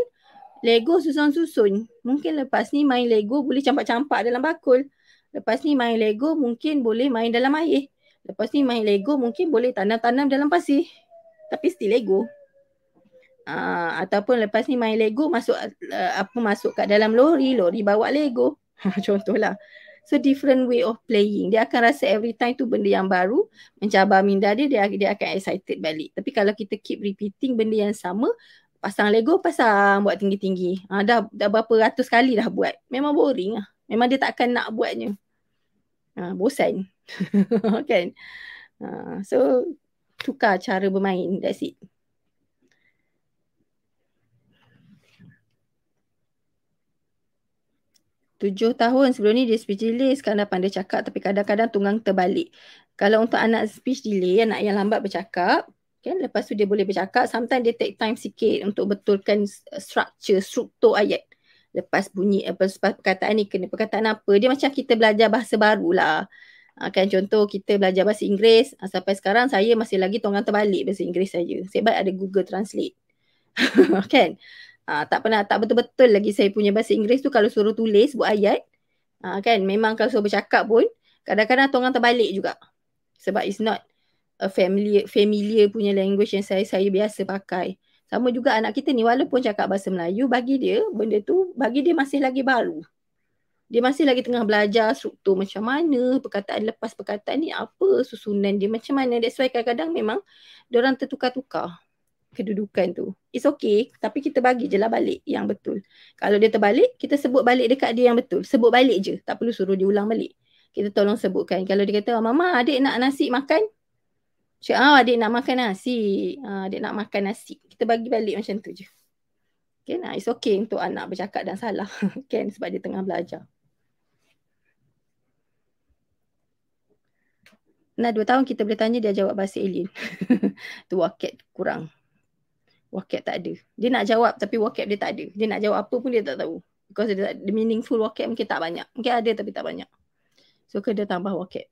Lego susun-susun. Mungkin lepas ni main Lego boleh campak-campak dalam bakul. Lepas ni main Lego mungkin boleh main dalam air. Lepas ni main Lego mungkin boleh tanam-tanam dalam pasir. Tapi still Lego. Uh, ataupun lepas ni main Lego masuk uh, apa masuk kat dalam lori, lori bawa Lego. Contohlah. So different way of playing. Dia akan rasa every time tu benda yang baru, mencabar minda dia, dia, dia akan excited balik. Tapi kalau kita keep repeating benda yang sama, pasang Lego, pasang buat tinggi-tinggi. Ha, dah, dah berapa ratus kali dah buat. Memang boring lah. Memang dia tak akan nak buatnya. Ha, bosan. kan? Ha, so, tukar cara bermain. That's it. tujuh tahun sebelum ni dia speech delay sekarang dah pandai cakap tapi kadang-kadang tunggang terbalik. Kalau untuk anak speech delay, anak yang lambat bercakap, kan okay, lepas tu dia boleh bercakap, sometimes dia take time sikit untuk betulkan structure, struktur ayat. Lepas bunyi apa lepas perkataan ni kena perkataan apa, dia macam kita belajar bahasa baru lah. Ha, kan contoh kita belajar bahasa Inggeris, ha, sampai sekarang saya masih lagi tunggang terbalik bahasa Inggeris saya. Sebab ada Google Translate. kan? Uh, tak pernah, tak betul-betul lagi saya punya bahasa Inggeris tu kalau suruh tulis buat ayat. Uh, kan, memang kalau suruh bercakap pun kadang-kadang tuan orang terbalik juga. Sebab it's not a family familiar punya language yang saya saya biasa pakai. Sama juga anak kita ni walaupun cakap bahasa Melayu, bagi dia benda tu, bagi dia masih lagi baru. Dia masih lagi tengah belajar struktur macam mana, perkataan lepas perkataan ni apa, susunan dia macam mana. That's why kadang-kadang memang orang tertukar-tukar kedudukan tu. It's okay tapi kita bagi je lah balik yang betul. Kalau dia terbalik, kita sebut balik dekat dia yang betul. Sebut balik je. Tak perlu suruh dia ulang balik. Kita tolong sebutkan. Kalau dia kata, Mama adik nak nasi makan? Cik, oh, adik nak makan nasi. Uh, adik nak makan nasi. Kita bagi balik macam tu je. Okay, nah, it's okay untuk anak bercakap dan salah. kan? Sebab dia tengah belajar. Nah, dua tahun kita boleh tanya, dia jawab bahasa alien. tu waket kurang wakab tak ada. Dia nak jawab tapi wakab dia tak ada. Dia nak jawab apa pun dia tak tahu. Because dia tak, the meaningful wakab mungkin tak banyak. Mungkin ada tapi tak banyak. So kena tambah wakab.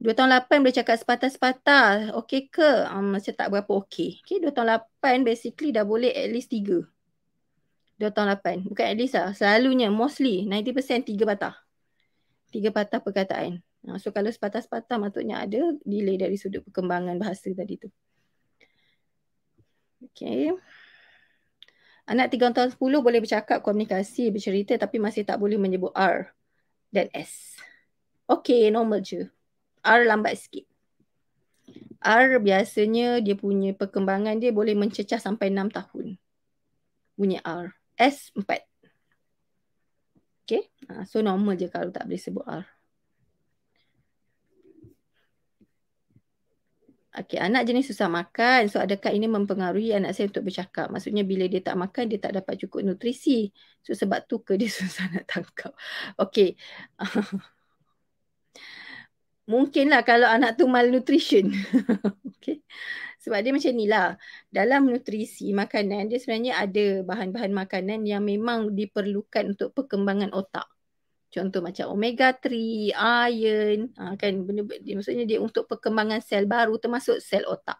Dua tahun lapan boleh cakap sepatah-sepatah. Okay ke? Um, hmm, saya tak berapa okay. Okay, dua tahun lapan basically dah boleh at least tiga. Dua tahun lapan. Bukan at least lah. Selalunya, mostly, 90% tiga patah. Tiga patah perkataan. Ha, so kalau sepatah-sepatah maksudnya ada delay dari sudut perkembangan bahasa tadi tu. Okay. Anak tiga tahun sepuluh boleh bercakap, komunikasi, bercerita tapi masih tak boleh menyebut R dan S. Okay, normal je. R lambat sikit. R biasanya dia punya perkembangan dia boleh mencecah sampai enam tahun. Punya R. S empat. Okay, ha, so normal je kalau tak boleh sebut R. Okey, anak jenis susah makan. So adakah ini mempengaruhi anak saya untuk bercakap? Maksudnya bila dia tak makan, dia tak dapat cukup nutrisi. So sebab tu ke dia susah nak tangkap. Okay, Mungkinlah kalau anak tu malnutrition. Okay, Sebab dia macam inilah. Dalam nutrisi makanan, dia sebenarnya ada bahan-bahan makanan yang memang diperlukan untuk perkembangan otak. Contoh macam omega 3, iron, ha, kan benda, dia, maksudnya dia untuk perkembangan sel baru termasuk sel otak.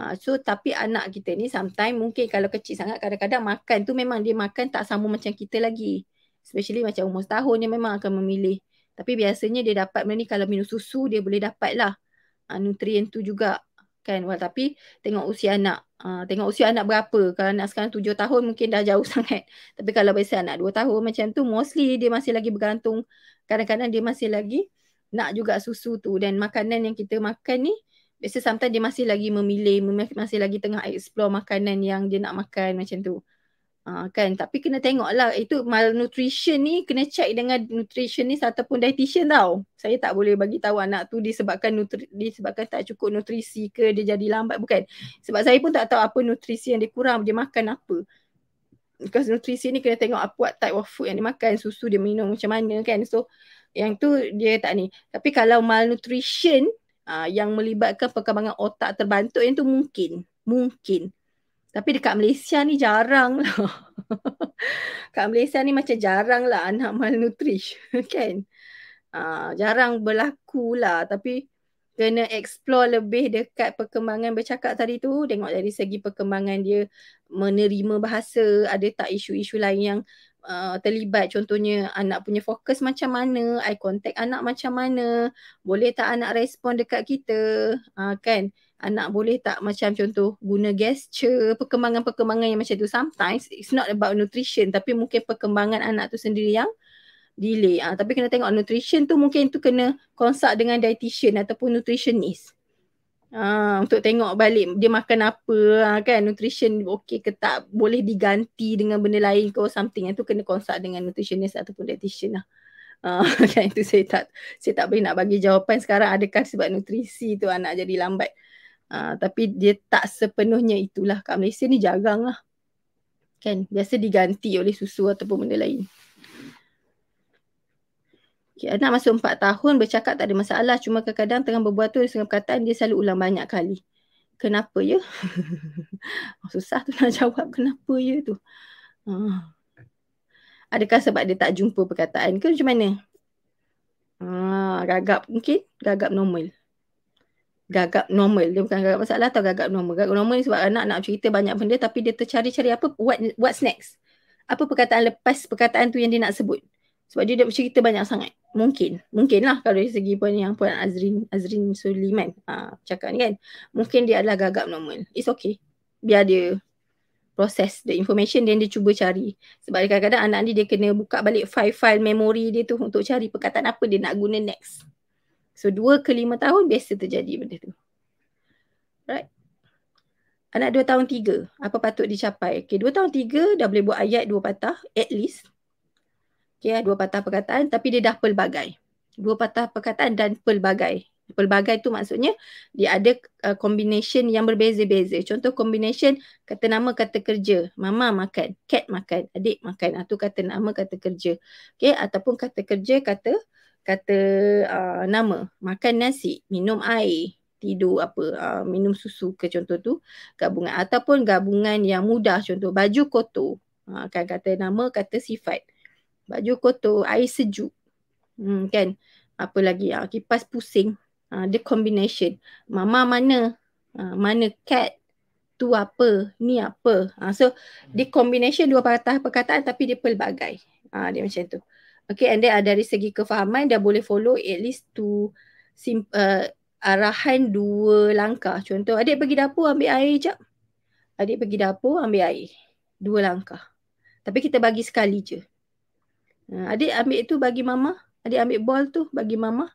Ha, so tapi anak kita ni sometimes mungkin kalau kecil sangat kadang-kadang makan tu memang dia makan tak sama macam kita lagi. Especially macam umur setahun dia memang akan memilih. Tapi biasanya dia dapat benda ni kalau minum susu dia boleh dapat lah ha, ah, nutrien tu juga. Kan? Well, tapi tengok usia anak. Ha, tengok usia anak berapa. Kalau anak sekarang tujuh tahun mungkin dah jauh sangat. Tapi kalau biasa anak dua tahun macam tu mostly dia masih lagi bergantung. Kadang-kadang dia masih lagi nak juga susu tu. Dan makanan yang kita makan ni biasa sometimes dia masih lagi memilih. Masih lagi tengah explore makanan yang dia nak makan macam tu. Uh, Ha, kan tapi kena tengok lah itu malnutrition ni kena check dengan nutritionist ataupun dietitian tau saya tak boleh bagi tahu anak tu disebabkan nutri disebabkan tak cukup nutrisi ke dia jadi lambat bukan sebab saya pun tak tahu apa nutrisi yang dia kurang dia makan apa because nutrisi ni kena tengok apa what type of food yang dia makan susu dia minum macam mana kan so yang tu dia tak ni tapi kalau malnutrition uh, yang melibatkan perkembangan otak terbantut yang tu mungkin mungkin tapi dekat Malaysia ni jarang lah. Kat Malaysia ni macam jarang lah anak malnutrish. Kan? Uh, jarang berlaku lah. Tapi kena explore lebih dekat perkembangan bercakap tadi tu. Tengok dari segi perkembangan dia menerima bahasa. Ada tak isu-isu lain yang uh, terlibat. Contohnya anak punya fokus macam mana. Eye contact anak macam mana. Boleh tak anak respon dekat kita. Uh, kan? Kan? anak boleh tak macam contoh guna gesture, perkembangan-perkembangan yang macam tu. Sometimes it's not about nutrition tapi mungkin perkembangan anak tu sendiri yang delay. Ah, ha, tapi kena tengok nutrition tu mungkin tu kena consult dengan dietitian ataupun nutritionist. Ha, untuk tengok balik dia makan apa ha, kan nutrition okey ke tak boleh diganti dengan benda lain ke something yang tu kena consult dengan nutritionist ataupun dietitian lah. Ha, kan itu saya tak saya tak boleh nak bagi jawapan sekarang adakah sebab nutrisi tu anak jadi lambat. Uh, tapi dia tak sepenuhnya itulah. Kat Malaysia ni jarang lah. Kan? Biasa diganti oleh susu ataupun benda lain. Okay, anak masuk empat tahun bercakap tak ada masalah. Cuma kadang-kadang tengah berbuat tu dengan perkataan dia selalu ulang banyak kali. Kenapa ya? Susah tu nak jawab kenapa ya tu. Uh. Adakah sebab dia tak jumpa perkataan ke macam mana? Uh, gagap mungkin. Gagap normal gagap normal dia bukan gagap masalah atau gagap normal gagap normal ni sebab anak nak cerita banyak benda tapi dia tercari-cari apa what what's next apa perkataan lepas perkataan tu yang dia nak sebut sebab dia dah cerita banyak sangat mungkin mungkin lah kalau dari segi pun yang puan Azrin Azrin Suliman ha, ah, cakap ni kan mungkin dia adalah gagap normal it's okay biar dia proses the information dan dia cuba cari sebab kadang-kadang anak ni dia kena buka balik file-file memori dia tu untuk cari perkataan apa dia nak guna next So dua ke lima tahun biasa terjadi benda tu. Right? Anak dua tahun tiga, apa patut dicapai? Okay, dua tahun tiga dah boleh buat ayat dua patah, at least. Okay, dua patah perkataan tapi dia dah pelbagai. Dua patah perkataan dan pelbagai. Pelbagai tu maksudnya dia ada uh, combination yang berbeza-beza. Contoh combination kata nama kata kerja. Mama makan, cat makan, adik makan. Itu ah, kata nama kata kerja. Okay, ataupun kata kerja kata kata uh, nama makan nasi minum air tidur apa uh, minum susu ke contoh tu gabungan ataupun gabungan yang mudah contoh baju kotor uh, kata nama kata sifat baju kotor air sejuk hmm, kan apa lagi uh, kipas pusing ah, the uh, combination mama mana uh, mana cat tu apa ni apa uh, so the combination dua perkataan tapi dia pelbagai uh, dia macam tu Okay and then uh, dari segi kefahaman dah boleh follow at least to sim, uh, arahan dua langkah. Contoh adik pergi dapur ambil air jap. Adik pergi dapur ambil air. Dua langkah. Tapi kita bagi sekali je. Ah, adik ambil tu bagi mama. Adik ambil bol tu bagi mama.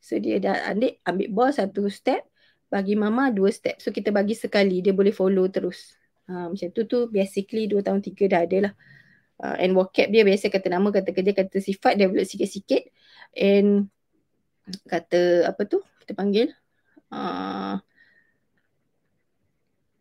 So dia dah adik ambil bol satu step. Bagi mama dua step. So kita bagi sekali. Dia boleh follow terus. Uh, macam tu tu basically dua tahun tiga dah ada lah uh, and vocab dia biasa kata nama, kata kerja, kata sifat develop sikit-sikit and kata apa tu kita panggil uh,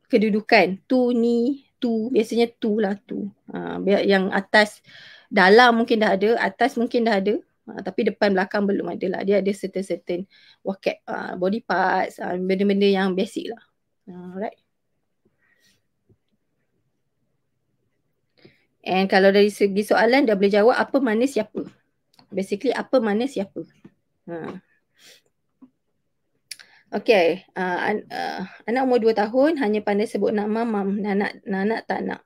kedudukan tu ni tu biasanya tu lah tu uh, yang atas dalam mungkin dah ada atas mungkin dah ada uh, tapi depan belakang belum ada lah dia ada certain certain uh, body parts uh, benda-benda yang basic lah uh, alright uh, And kalau dari segi soalan dia boleh jawab apa mana siapa. Basically apa mana siapa. Ha. Okay. Uh, an- uh, anak umur dua tahun hanya pandai sebut nama mam. Nanak, nanak tak nak.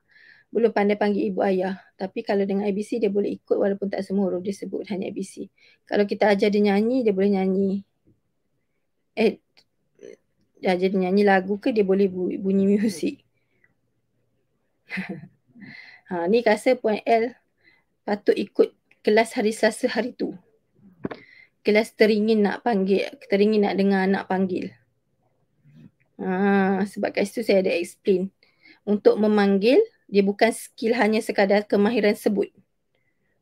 Belum pandai panggil ibu ayah. Tapi kalau dengan ABC dia boleh ikut walaupun tak semua huruf dia sebut hanya ABC. Kalau kita ajar dia nyanyi dia boleh nyanyi. Eh, ajar dia nyanyi lagu ke dia boleh bu- bunyi muzik. Ha, ni rasa point L patut ikut kelas hari Selasa hari tu. Kelas teringin nak panggil, teringin nak dengar anak panggil. Ha, sebab kat situ saya ada explain. Untuk memanggil, dia bukan skill hanya sekadar kemahiran sebut.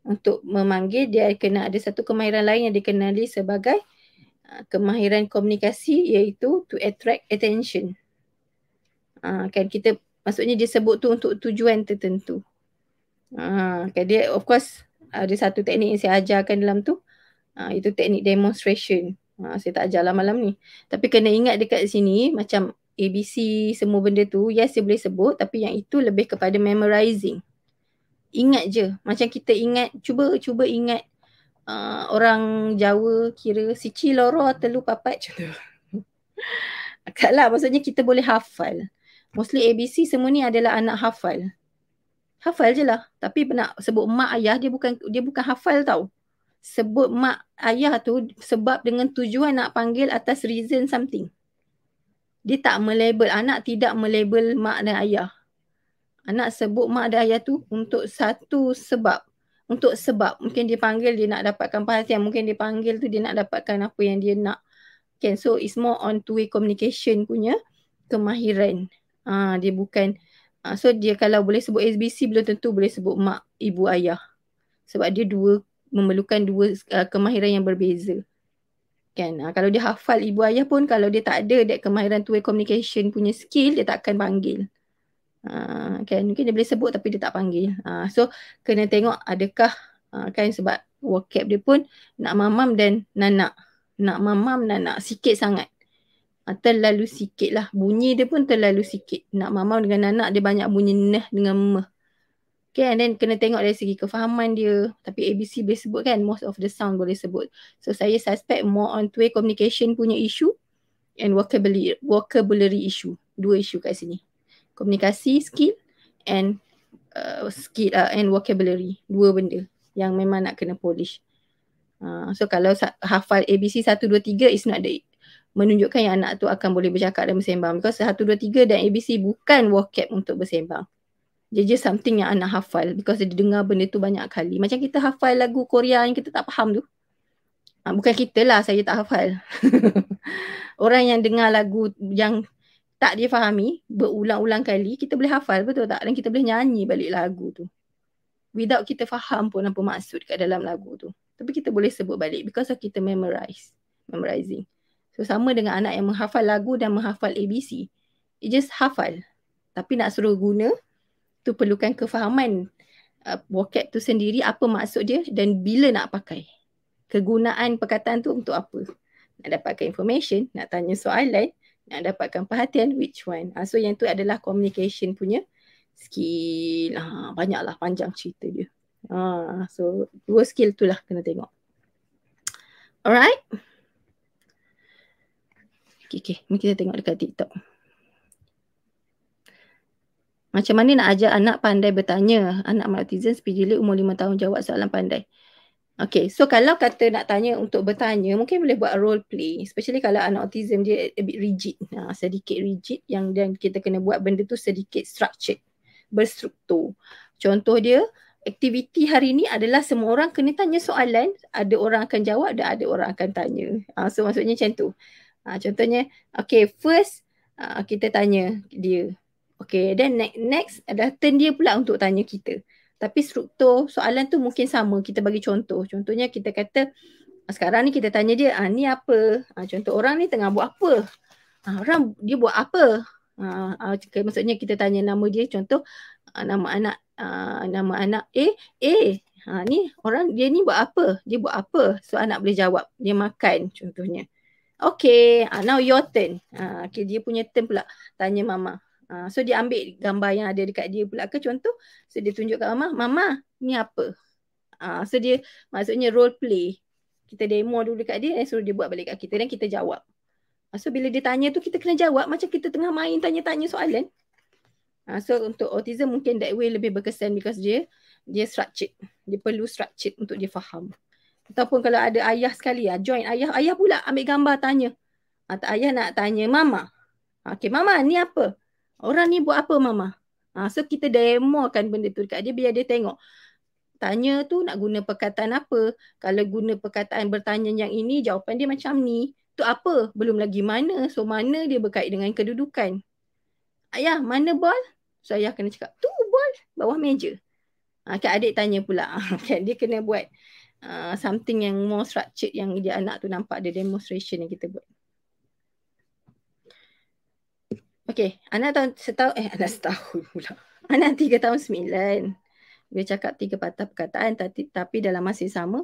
Untuk memanggil, dia kena ada satu kemahiran lain yang dikenali sebagai ha, kemahiran komunikasi iaitu to attract attention. Ha, kan kita, maksudnya dia sebut tu untuk tujuan tertentu. Ah, okay. dia of course ada satu teknik yang saya ajarkan dalam tu. Uh, itu teknik demonstration. Uh, saya tak ajar lah malam ni. Tapi kena ingat dekat sini macam ABC semua benda tu. Yes, saya boleh sebut tapi yang itu lebih kepada memorizing. Ingat je. Macam kita ingat, cuba cuba ingat uh, orang Jawa kira si loro telu papat contoh. Akak lah maksudnya kita boleh hafal. Mostly ABC semua ni adalah anak hafal hafal je lah. Tapi nak sebut mak ayah dia bukan dia bukan hafal tau. Sebut mak ayah tu sebab dengan tujuan nak panggil atas reason something. Dia tak melabel. Anak tidak melabel mak dan ayah. Anak sebut mak dan ayah tu untuk satu sebab. Untuk sebab. Mungkin dia panggil dia nak dapatkan perhatian. Mungkin dia panggil tu dia nak dapatkan apa yang dia nak. Okay. So it's more on two-way communication punya kemahiran. Ah, ha, dia bukan Uh, so dia kalau boleh sebut SBC belum tentu boleh sebut mak, ibu, ayah. Sebab dia dua memerlukan dua uh, kemahiran yang berbeza. Kan? Uh, kalau dia hafal ibu ayah pun kalau dia tak ada that kemahiran two-way communication punya skill dia takkan panggil. Uh, kan? Mungkin dia boleh sebut tapi dia tak panggil. Uh, so kena tengok adakah uh, kan sebab vocab dia pun nak mamam dan nanak. Nak mamam nanak sikit sangat. Ah, terlalu sikit lah. Bunyi dia pun terlalu sikit. Nak mama dengan anak dia banyak bunyi neh dengan meh. Okay and then kena tengok dari segi kefahaman dia. Tapi ABC boleh sebut kan most of the sound boleh sebut. So saya suspect more on two communication punya issue and vocabulary, vocabulary issue. Dua issue kat sini. Komunikasi, skill and uh, skill uh, and vocabulary. Dua benda yang memang nak kena polish. Uh, so kalau hafal ABC 1, 2, 3 is not the menunjukkan yang anak tu akan boleh bercakap dan bersembang because 1 2 3 dan ABC bukan vocab untuk bersembang. Dia just something yang anak hafal because dia dengar benda tu banyak kali. Macam kita hafal lagu Korea yang kita tak faham tu. Ha, bukan kita lah, saya tak hafal. Orang yang dengar lagu yang tak dia fahami berulang-ulang kali, kita boleh hafal betul tak? Dan kita boleh nyanyi balik lagu tu. Without kita faham pun apa maksud kat dalam lagu tu. Tapi kita boleh sebut balik because kita memorize. Memorizing. So sama dengan anak yang menghafal lagu dan menghafal ABC. It just hafal. Tapi nak suruh guna, tu perlukan kefahaman uh, vocab tu sendiri, apa maksud dia dan bila nak pakai. Kegunaan perkataan tu untuk apa. Nak dapatkan information, nak tanya soalan, nak dapatkan perhatian, which one. Uh, so yang tu adalah communication punya skill. Ha, banyaklah panjang cerita dia. Ha, so dua skill tu lah kena tengok. Alright. Okay, okay. Mari kita tengok dekat TikTok. Macam mana nak ajar anak pandai bertanya? Anak Martizen sepijili umur lima tahun jawab soalan pandai. Okay, so kalau kata nak tanya untuk bertanya, mungkin boleh buat role play. Especially kalau anak autism dia a bit rigid. Ha, sedikit rigid yang dan kita kena buat benda tu sedikit structured. Berstruktur. Contoh dia, aktiviti hari ni adalah semua orang kena tanya soalan. Ada orang akan jawab dan ada orang akan tanya. Ha, so maksudnya macam tu. Ha, contohnya, okay first uh, kita tanya dia. Okay then ne- next ada turn dia pula untuk tanya kita. Tapi struktur soalan tu mungkin sama. Kita bagi contoh. Contohnya kita kata ah, sekarang ni kita tanya dia, ha, ni apa? Ha, contoh orang ni tengah buat apa? Ha, orang dia buat apa? Ha, okay, maksudnya kita tanya nama dia contoh ha, nama anak ha, nama anak A A ha, ni orang dia ni buat apa dia buat apa so anak boleh jawab dia makan contohnya Okay, uh, now your turn. Uh, okay, dia punya turn pula. Tanya Mama. Uh, so dia ambil gambar yang ada dekat dia pula ke contoh. So dia tunjuk kat Mama. Mama, ni apa? Uh, so dia maksudnya role play. Kita demo dulu dekat dia. Dan eh, suruh dia buat balik kat kita. Dan kita jawab. Uh, so bila dia tanya tu kita kena jawab. Macam kita tengah main tanya-tanya soalan. Uh, so untuk autism mungkin that way lebih berkesan. Because dia dia structured. Dia perlu structured untuk dia faham ataupun kalau ada ayah sekali ya join ayah ayah pula ambil gambar tanya atau ah, ayah nak tanya mama ah, okay mama ni apa orang ni buat apa mama ha, so kita demo demokan benda tu dekat dia biar dia tengok tanya tu nak guna perkataan apa kalau guna perkataan bertanya yang ini jawapan dia macam ni tu apa belum lagi mana so mana dia berkait dengan kedudukan ayah mana bol so ayah kena cakap tu bol bawah meja ha, adik tanya pula kan dia kena buat Uh, something yang more structured yang dia anak tu nampak dia demonstration yang kita buat. Okay, anak tahun setahun, eh anak setahun pula. Anak tiga tahun sembilan. Dia cakap tiga patah perkataan tapi, tapi dalam masa yang sama,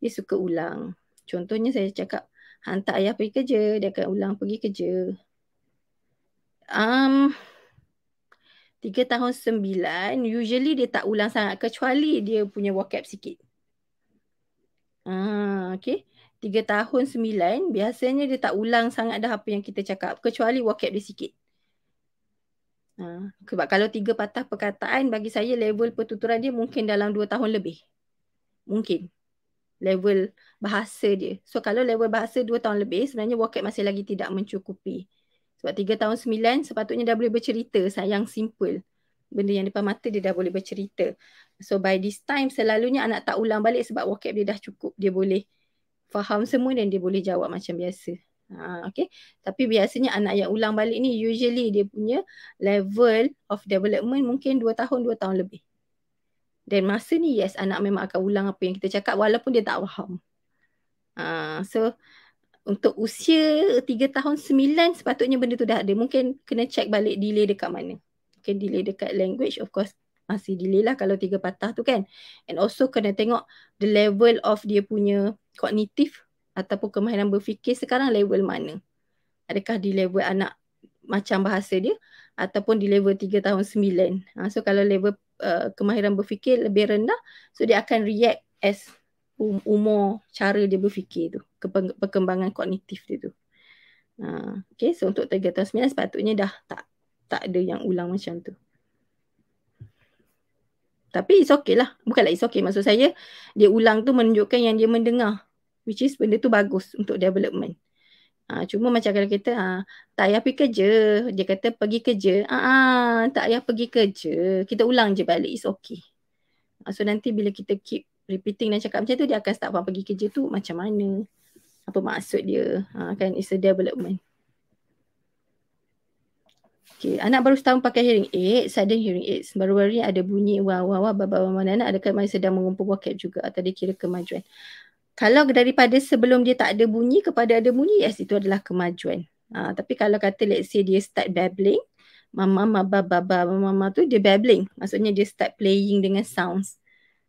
dia suka ulang. Contohnya saya cakap, hantar ayah pergi kerja, dia akan ulang pergi kerja. Um, tiga tahun sembilan, usually dia tak ulang sangat kecuali dia punya vocab sikit. Ah, okay. Tiga tahun sembilan, biasanya dia tak ulang sangat dah apa yang kita cakap. Kecuali wakab dia sikit. Ha, sebab kalau tiga patah perkataan bagi saya level pertuturan dia mungkin dalam dua tahun lebih. Mungkin. Level bahasa dia. So kalau level bahasa dua tahun lebih sebenarnya wakab masih lagi tidak mencukupi. Sebab tiga tahun sembilan sepatutnya dah boleh bercerita sayang simple benda yang depan mata dia dah boleh bercerita. So by this time selalunya anak tak ulang balik sebab vocab dia dah cukup. Dia boleh faham semua dan dia boleh jawab macam biasa. Ha, okay. Tapi biasanya anak yang ulang balik ni usually dia punya level of development mungkin 2 tahun, 2 tahun lebih. Dan masa ni yes anak memang akan ulang apa yang kita cakap walaupun dia tak faham. Ha, so untuk usia 3 tahun 9 sepatutnya benda tu dah ada. Mungkin kena check balik delay dekat mana mungkin delay dekat language of course masih delay lah kalau tiga patah tu kan and also kena tengok the level of dia punya kognitif ataupun kemahiran berfikir sekarang level mana adakah di level anak macam bahasa dia ataupun di level tiga tahun sembilan. ha, so kalau level uh, kemahiran berfikir lebih rendah so dia akan react as um, umur cara dia berfikir tu perkembangan kognitif dia tu ha, okay so untuk tiga tahun sembilan, sepatutnya dah tak tak ada yang ulang macam tu. Tapi it's okay lah. Bukanlah it's okay. Maksud saya, dia ulang tu menunjukkan yang dia mendengar. Which is benda tu bagus untuk development. Ha, cuma macam kalau kita, ha, tak payah pergi kerja. Dia kata pergi kerja. Ah, tak payah pergi kerja. Kita ulang je balik. It's okay. Ha, so nanti bila kita keep repeating dan cakap macam tu, dia akan start faham pergi kerja tu macam mana. Apa maksud dia. Ha, kan it's a development. Okay, anak baru setahun pakai hearing aid, sudden hearing aid. Baru-baru ni ada bunyi wah wah wah bab mana -baba anak adakah masih sedang mengumpul wakil juga atau dia kira kemajuan. Kalau daripada sebelum dia tak ada bunyi kepada ada bunyi, yes itu adalah kemajuan. Ha, tapi kalau kata let's say dia start babbling, mama mama bab mama mama tu dia babbling. Maksudnya dia start playing dengan sounds.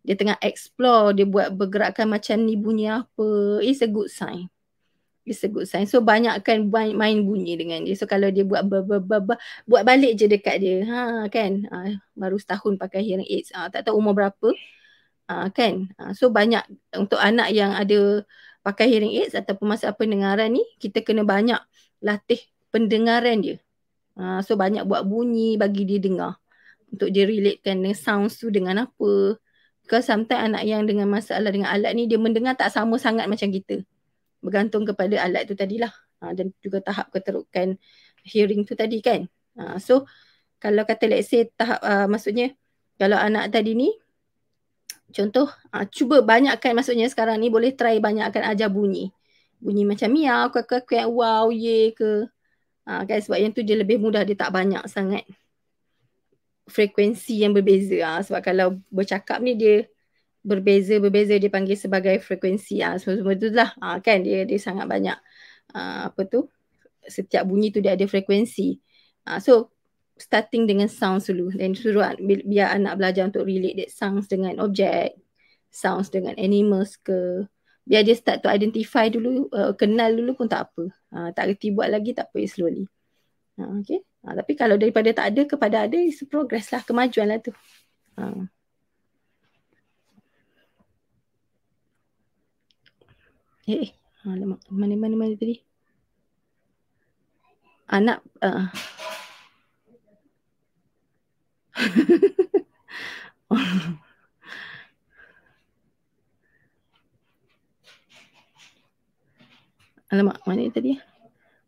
Dia tengah explore, dia buat bergerakan macam ni bunyi apa. It's a good sign. It's a good So banyakkan main, main bunyi dengan dia. So kalau dia buat ba, ba, ba, ba, buat balik je dekat dia. Ha kan? Ha, baru setahun pakai hearing aids. Ha, tak tahu umur berapa. Ha, kan? Ha, so banyak untuk anak yang ada pakai hearing aids ataupun masalah pendengaran ni, kita kena banyak latih pendengaran dia. Ha, so banyak buat bunyi bagi dia dengar. Untuk dia relatekan dengan sounds tu dengan apa. Because sometimes anak yang dengan masalah dengan alat ni, dia mendengar tak sama sangat macam kita bergantung kepada alat tu tadilah uh, dan juga tahap keterukan hearing tu tadi kan uh, so kalau kata let's say tahap uh, maksudnya kalau anak tadi ni contoh uh, cuba banyakkan maksudnya sekarang ni boleh try banyakkan ajar bunyi bunyi macam miau kuek kuek kuek wow ye ke uh, kan sebab yang tu dia lebih mudah dia tak banyak sangat frekuensi yang berbeza uh, sebab kalau bercakap ni dia berbeza berbeza dia panggil sebagai frekuensi ah ha, semua-semua itulah ah ha, kan dia dia sangat banyak uh, apa tu setiap bunyi tu dia ada frekuensi ha, so starting dengan sound dulu then suruh bi- biar anak belajar untuk relate that sounds dengan objek sounds dengan animals ke biar dia start to identify dulu uh, kenal dulu pun tak apa ha, tak reti buat lagi tak apa slowly ha, okay ha, tapi kalau daripada tak ada kepada ada is progress lah kemajuan lah tu ha. Eh, eh. Alamak. Ah, mana, mana, mana tadi? Anak. Ah, uh. Ah. Alamak, mana tadi?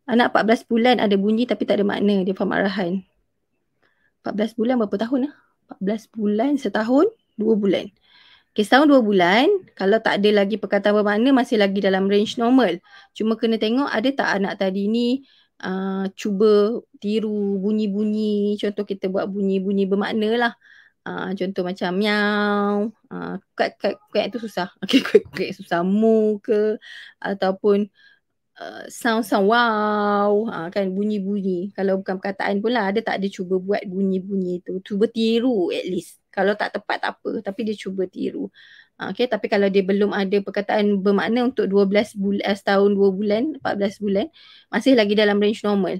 Anak 14 bulan ada bunyi tapi tak ada makna. Dia faham arahan. 14 bulan berapa tahun lah? 14 bulan, setahun, 2 bulan. Okay, setahun dua bulan, kalau tak ada lagi perkataan bermakna, masih lagi dalam range normal. Cuma kena tengok ada tak anak tadi ni uh, cuba tiru bunyi-bunyi. Contoh kita buat bunyi-bunyi bermakna lah. Uh, contoh macam miau, kuek kuek kuek tu susah. Okay, kuek kuek susah. Mu ke ataupun uh, sound sound wow uh, kan bunyi-bunyi. Kalau bukan perkataan pun lah ada tak ada cuba buat bunyi-bunyi tu. Cuba tiru at least. Kalau tak tepat tak apa tapi dia cuba tiru. Ah, okay tapi kalau dia belum ada perkataan bermakna untuk 12 eh, bulan, setahun 2 bulan, 14 bulan masih lagi dalam range normal.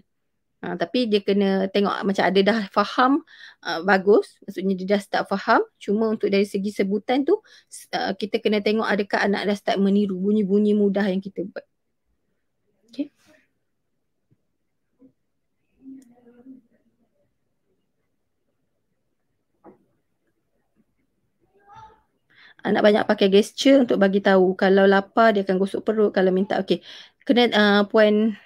Ha, tapi dia kena tengok macam ada dah faham uh, bagus maksudnya dia dah start faham cuma untuk dari segi sebutan tu uh, kita kena tengok adakah anak dah start meniru bunyi-bunyi mudah yang kita buat. anak banyak pakai gesture untuk bagi tahu kalau lapar dia akan gosok perut kalau minta okey kena uh, puan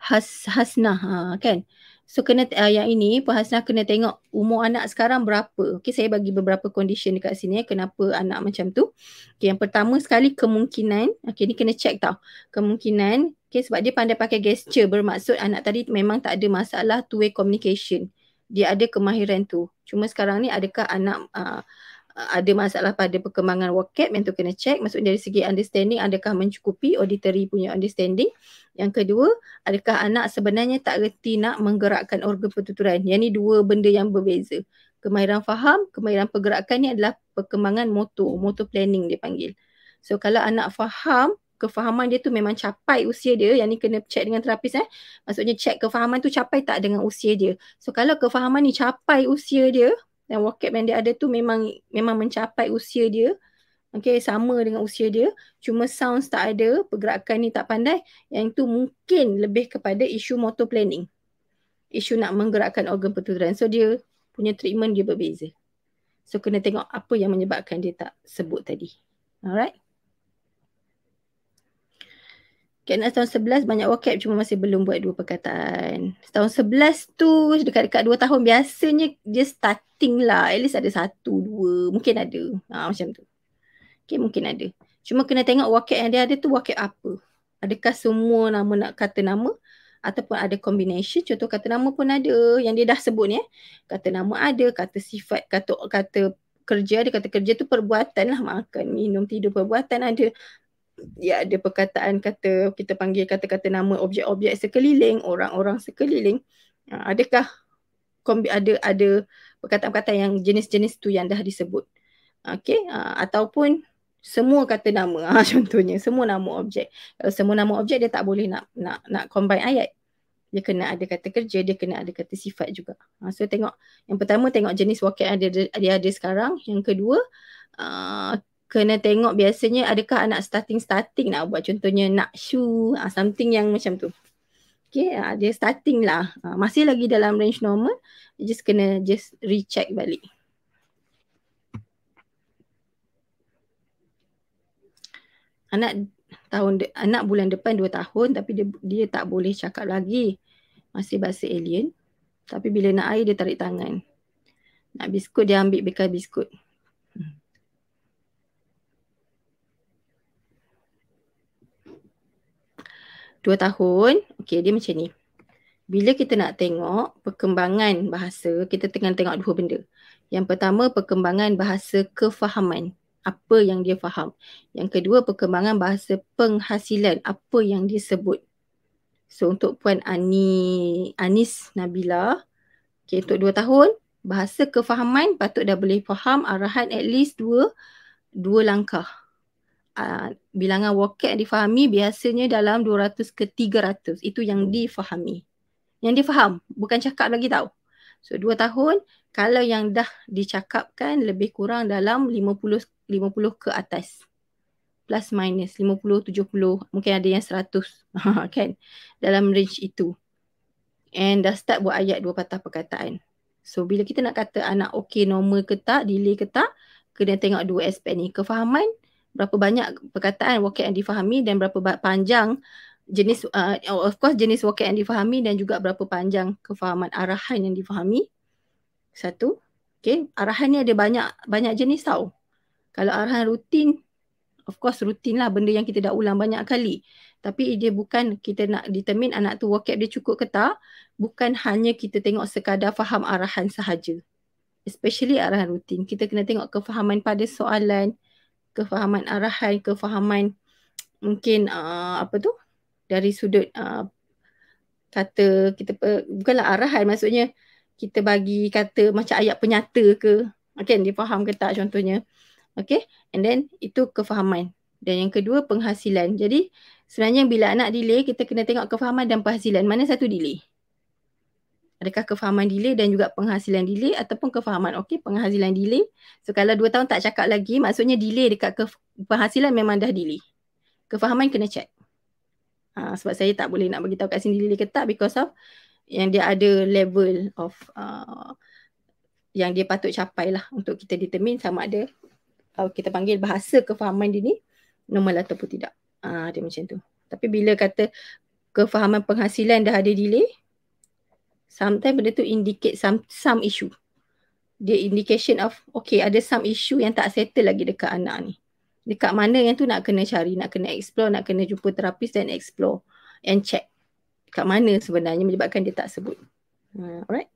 has hasnah ha, kan so kena uh, yang ini puan hasnah kena tengok umur anak sekarang berapa okey saya bagi beberapa condition dekat sini eh, kenapa anak macam tu okey yang pertama sekali kemungkinan okey ni kena check tau kemungkinan okey sebab dia pandai pakai gesture bermaksud anak tadi memang tak ada masalah two way communication dia ada kemahiran tu cuma sekarang ni adakah anak uh, Uh, ada masalah pada perkembangan wakaf yang tu kena check maksud dari segi understanding adakah mencukupi auditory punya understanding yang kedua adakah anak sebenarnya tak reti nak menggerakkan organ pertuturan yang ni dua benda yang berbeza kemahiran faham kemahiran pergerakan ni adalah perkembangan motor motor planning dia panggil so kalau anak faham kefahaman dia tu memang capai usia dia yang ni kena check dengan terapis eh maksudnya check kefahaman tu capai tak dengan usia dia so kalau kefahaman ni capai usia dia dan wakaf yang dia ada tu memang memang mencapai usia dia okay, sama dengan usia dia cuma sounds tak ada pergerakan ni tak pandai yang tu mungkin lebih kepada isu motor planning isu nak menggerakkan organ pertuturan so dia punya treatment dia berbeza so kena tengok apa yang menyebabkan dia tak sebut tadi alright Kena tahun 11 banyak wakil cuma masih belum buat dua perkataan. Tahun 11 tu dekat-dekat dua tahun biasanya dia starting lah. At least ada satu, dua. Mungkin ada. Ha, macam tu. Okay, mungkin ada. Cuma kena tengok wakil yang dia ada tu wakil apa. Adakah semua nama nak kata nama ataupun ada combination. Contoh kata nama pun ada yang dia dah sebut ni. Eh. Kata nama ada, kata sifat, kata kata kerja ada kata kerja tu perbuatan lah makan minum tidur perbuatan ada ya ada perkataan kata kita panggil kata-kata nama objek-objek sekeliling orang-orang sekeliling ya, adakah kombi ada ada perkataan-perkataan yang jenis-jenis tu yang dah disebut okey ha, ataupun semua kata nama ha, contohnya semua nama objek kalau semua nama objek dia tak boleh nak nak nak combine ayat dia kena ada kata kerja dia kena ada kata sifat juga ha, so tengok yang pertama tengok jenis wakil ada dia ada sekarang yang kedua uh, kena tengok biasanya adakah anak starting-starting nak buat contohnya nak shoe uh, something yang macam tu okay uh, dia starting lah uh, masih lagi dalam range normal just kena just recheck balik anak tahun de- anak bulan depan dua tahun tapi dia dia tak boleh cakap lagi masih bahasa alien tapi bila nak air dia tarik tangan nak biskut dia ambil bekal biskut Dua tahun, okey dia macam ni. Bila kita nak tengok perkembangan bahasa, kita tengah tengok dua benda. Yang pertama perkembangan bahasa kefahaman, apa yang dia faham. Yang kedua perkembangan bahasa penghasilan, apa yang dia sebut. So untuk Puan Ani, Anis Nabila, okay, untuk dua tahun, bahasa kefahaman patut dah boleh faham arahan at least dua, dua langkah uh, bilangan waqi' difahami biasanya dalam 200 ke 300. Itu yang difahami. Yang difaham, bukan cakap lagi tau. So dua tahun kalau yang dah dicakapkan lebih kurang dalam 50 50 ke atas. Plus minus 50 70, mungkin ada yang 100. kan? Dalam range itu. And dah start buat ayat dua patah perkataan. So bila kita nak kata anak okey normal ke tak, delay ke tak, kena tengok dua aspek ni. Kefahaman berapa banyak perkataan wakil yang difahami dan berapa panjang jenis uh, of course jenis wakil yang difahami dan juga berapa panjang kefahaman arahan yang difahami. Satu. Okay. Arahan ni ada banyak banyak jenis tau. Kalau arahan rutin, of course rutin lah benda yang kita dah ulang banyak kali. Tapi dia bukan kita nak determine anak tu wakil dia cukup ke tak. Bukan hanya kita tengok sekadar faham arahan sahaja. Especially arahan rutin. Kita kena tengok kefahaman pada soalan, kefahaman arahan, kefahaman mungkin uh, apa tu dari sudut uh, kata kita bukanlah arahan maksudnya kita bagi kata macam ayat penyata ke okey dia faham ke tak contohnya okay? and then itu kefahaman dan yang kedua penghasilan jadi sebenarnya bila anak delay kita kena tengok kefahaman dan penghasilan mana satu delay adakah kefahaman delay dan juga penghasilan delay ataupun kefahaman okey penghasilan delay so kalau 2 tahun tak cakap lagi maksudnya delay dekat ke penghasilan memang dah delay kefahaman kena check ha, sebab saya tak boleh nak bagi tahu kat sini delay ke tak because of yang dia ada level of uh, yang dia patut capai lah untuk kita determine sama ada uh, kita panggil bahasa kefahaman dia ni normal ataupun tidak uh, dia macam tu tapi bila kata kefahaman penghasilan dah ada delay sometimes benda tu indicate some some issue. Dia indication of okay ada some issue yang tak settle lagi dekat anak ni. Dekat mana yang tu nak kena cari, nak kena explore, nak kena jumpa terapis dan explore and check. Dekat mana sebenarnya menyebabkan dia tak sebut. Uh, alright.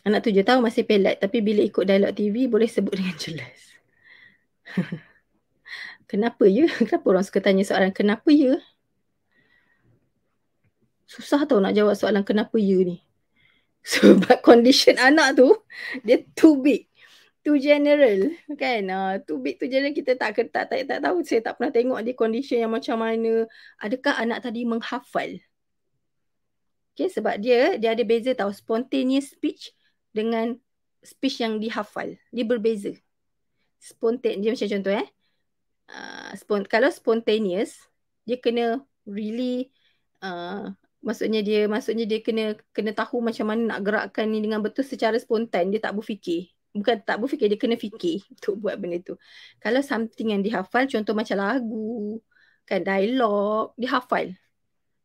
Anak tujuh tahun masih pelat tapi bila ikut dialog TV boleh sebut dengan jelas. Kenapa ya? Kenapa orang suka tanya soalan kenapa ya? Susah tau nak jawab soalan kenapa ya ni. Sebab condition anak tu, dia too big. Too general. Okay, nah too big, too general. Kita tak, tak, tak, tak tahu. Saya tak pernah tengok dia condition yang macam mana. Adakah anak tadi menghafal? Okay, sebab dia, dia ada beza tau. Spontaneous speech dengan speech yang dihafal. Dia berbeza. Spontaneous, dia macam contoh eh. Uh, spon- kalau spontaneous dia kena really uh, maksudnya dia maksudnya dia kena kena tahu macam mana nak gerakkan ni dengan betul secara spontan dia tak berfikir bukan tak berfikir dia kena fikir untuk buat benda tu kalau something yang dihafal contoh macam lagu kan dialog dihafal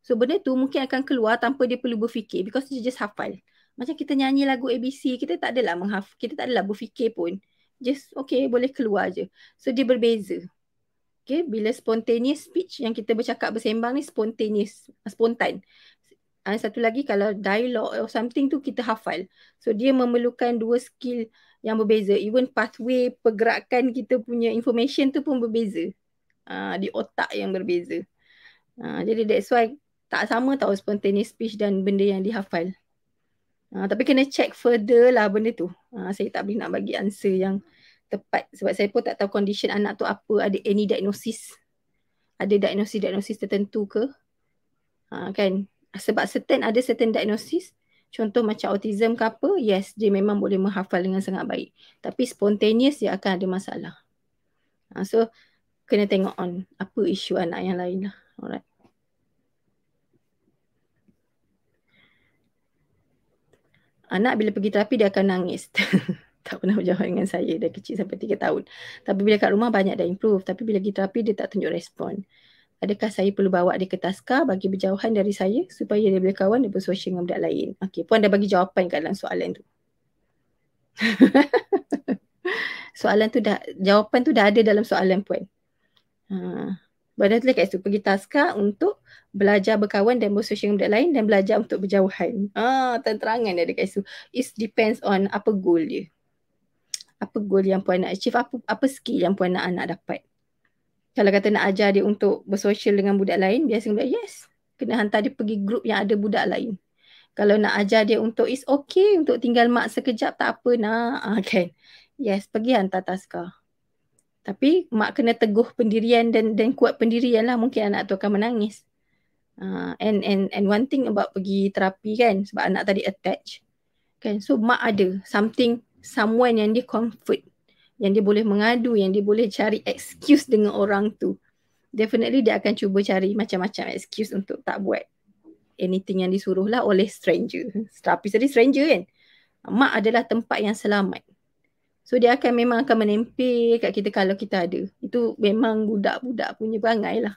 so benda tu mungkin akan keluar tanpa dia perlu berfikir because dia just hafal macam kita nyanyi lagu ABC kita tak adalah menghaf kita tak adalah berfikir pun just okay boleh keluar je so dia berbeza Okay, bila spontaneous speech yang kita bercakap bersembang ni spontaneous, ah, spontan. Uh, satu lagi kalau dialog or something tu kita hafal. So dia memerlukan dua skill yang berbeza. Even pathway pergerakan kita punya information tu pun berbeza. Uh, di otak yang berbeza. Uh, jadi that's why tak sama tau spontaneous speech dan benda yang dihafal. Uh, tapi kena check further lah benda tu. Uh, saya tak boleh nak bagi answer yang tepat sebab saya pun tak tahu condition anak tu apa ada any diagnosis ada diagnosis diagnosis tertentu ke ha, kan sebab certain ada certain diagnosis contoh macam autism ke apa yes dia memang boleh menghafal dengan sangat baik tapi spontaneous dia akan ada masalah ha, so kena tengok on apa isu anak yang lain lah alright Anak bila pergi terapi dia akan nangis. tak pernah berjauhan dengan saya dari kecil sampai tiga tahun. Tapi bila kat rumah banyak dah improve. Tapi bila pergi terapi dia tak tunjuk respon. Adakah saya perlu bawa dia ke taska bagi berjauhan dari saya supaya dia boleh kawan dan bersosial dengan budak lain? Okey, puan dah bagi jawapan kat dalam soalan tu. soalan tu dah, jawapan tu dah ada dalam soalan puan. Ha. Badan tu kat situ, pergi taska untuk belajar berkawan dan bersosial dengan budak lain dan belajar untuk berjauhan. Ah, ha, terang-terangan dia dekat situ. It depends on apa goal dia apa goal yang puan nak achieve apa apa skill yang puan nak anak dapat kalau kata nak ajar dia untuk bersosial dengan budak lain biasa dia yes kena hantar dia pergi grup yang ada budak lain kalau nak ajar dia untuk is okay untuk tinggal mak sekejap tak apa nak ah, kan yes pergi hantar taska tapi mak kena teguh pendirian dan dan kuat pendirian lah mungkin anak tu akan menangis uh, and and and one thing about pergi terapi kan sebab anak tadi attach kan so mak ada something someone yang dia comfort yang dia boleh mengadu yang dia boleh cari excuse dengan orang tu definitely dia akan cuba cari macam-macam excuse untuk tak buat anything yang disuruh lah oleh stranger tapi tadi stranger kan mak adalah tempat yang selamat So dia akan memang akan menempel kat kita kalau kita ada. Itu memang budak-budak punya perangai lah.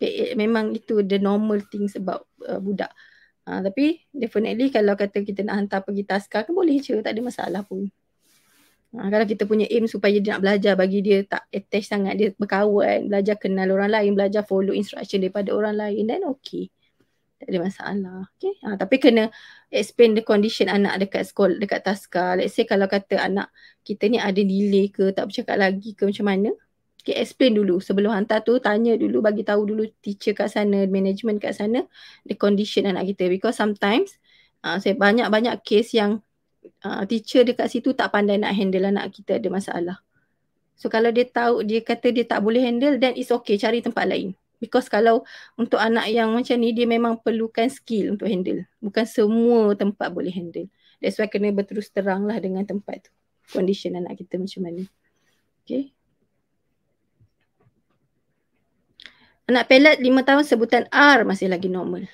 Eh, memang itu the normal thing sebab uh, budak. Ha, tapi definitely kalau kata kita nak hantar pergi taska kan boleh je. Tak ada masalah pun. Ha, kalau kita punya aim supaya dia nak belajar bagi dia tak attach sangat. Dia berkawan, belajar kenal orang lain, belajar follow instruction daripada orang lain. Then okay. Tak ada masalah. Okay. Ha, tapi kena explain the condition anak dekat sekolah, dekat taska. Let's say kalau kata anak kita ni ada delay ke, tak bercakap lagi ke macam mana. Okay, explain dulu sebelum hantar tu tanya dulu bagi tahu dulu teacher kat sana, management kat sana the condition anak kita because sometimes uh, saya banyak-banyak case yang uh, teacher dekat situ tak pandai nak handle anak kita ada masalah. So kalau dia tahu dia kata dia tak boleh handle then it's okay cari tempat lain. Because kalau untuk anak yang macam ni dia memang perlukan skill untuk handle. Bukan semua tempat boleh handle. That's why kena berterus teranglah dengan tempat tu. Condition anak kita macam mana. Okay. Anak pelat lima tahun sebutan R masih lagi normal.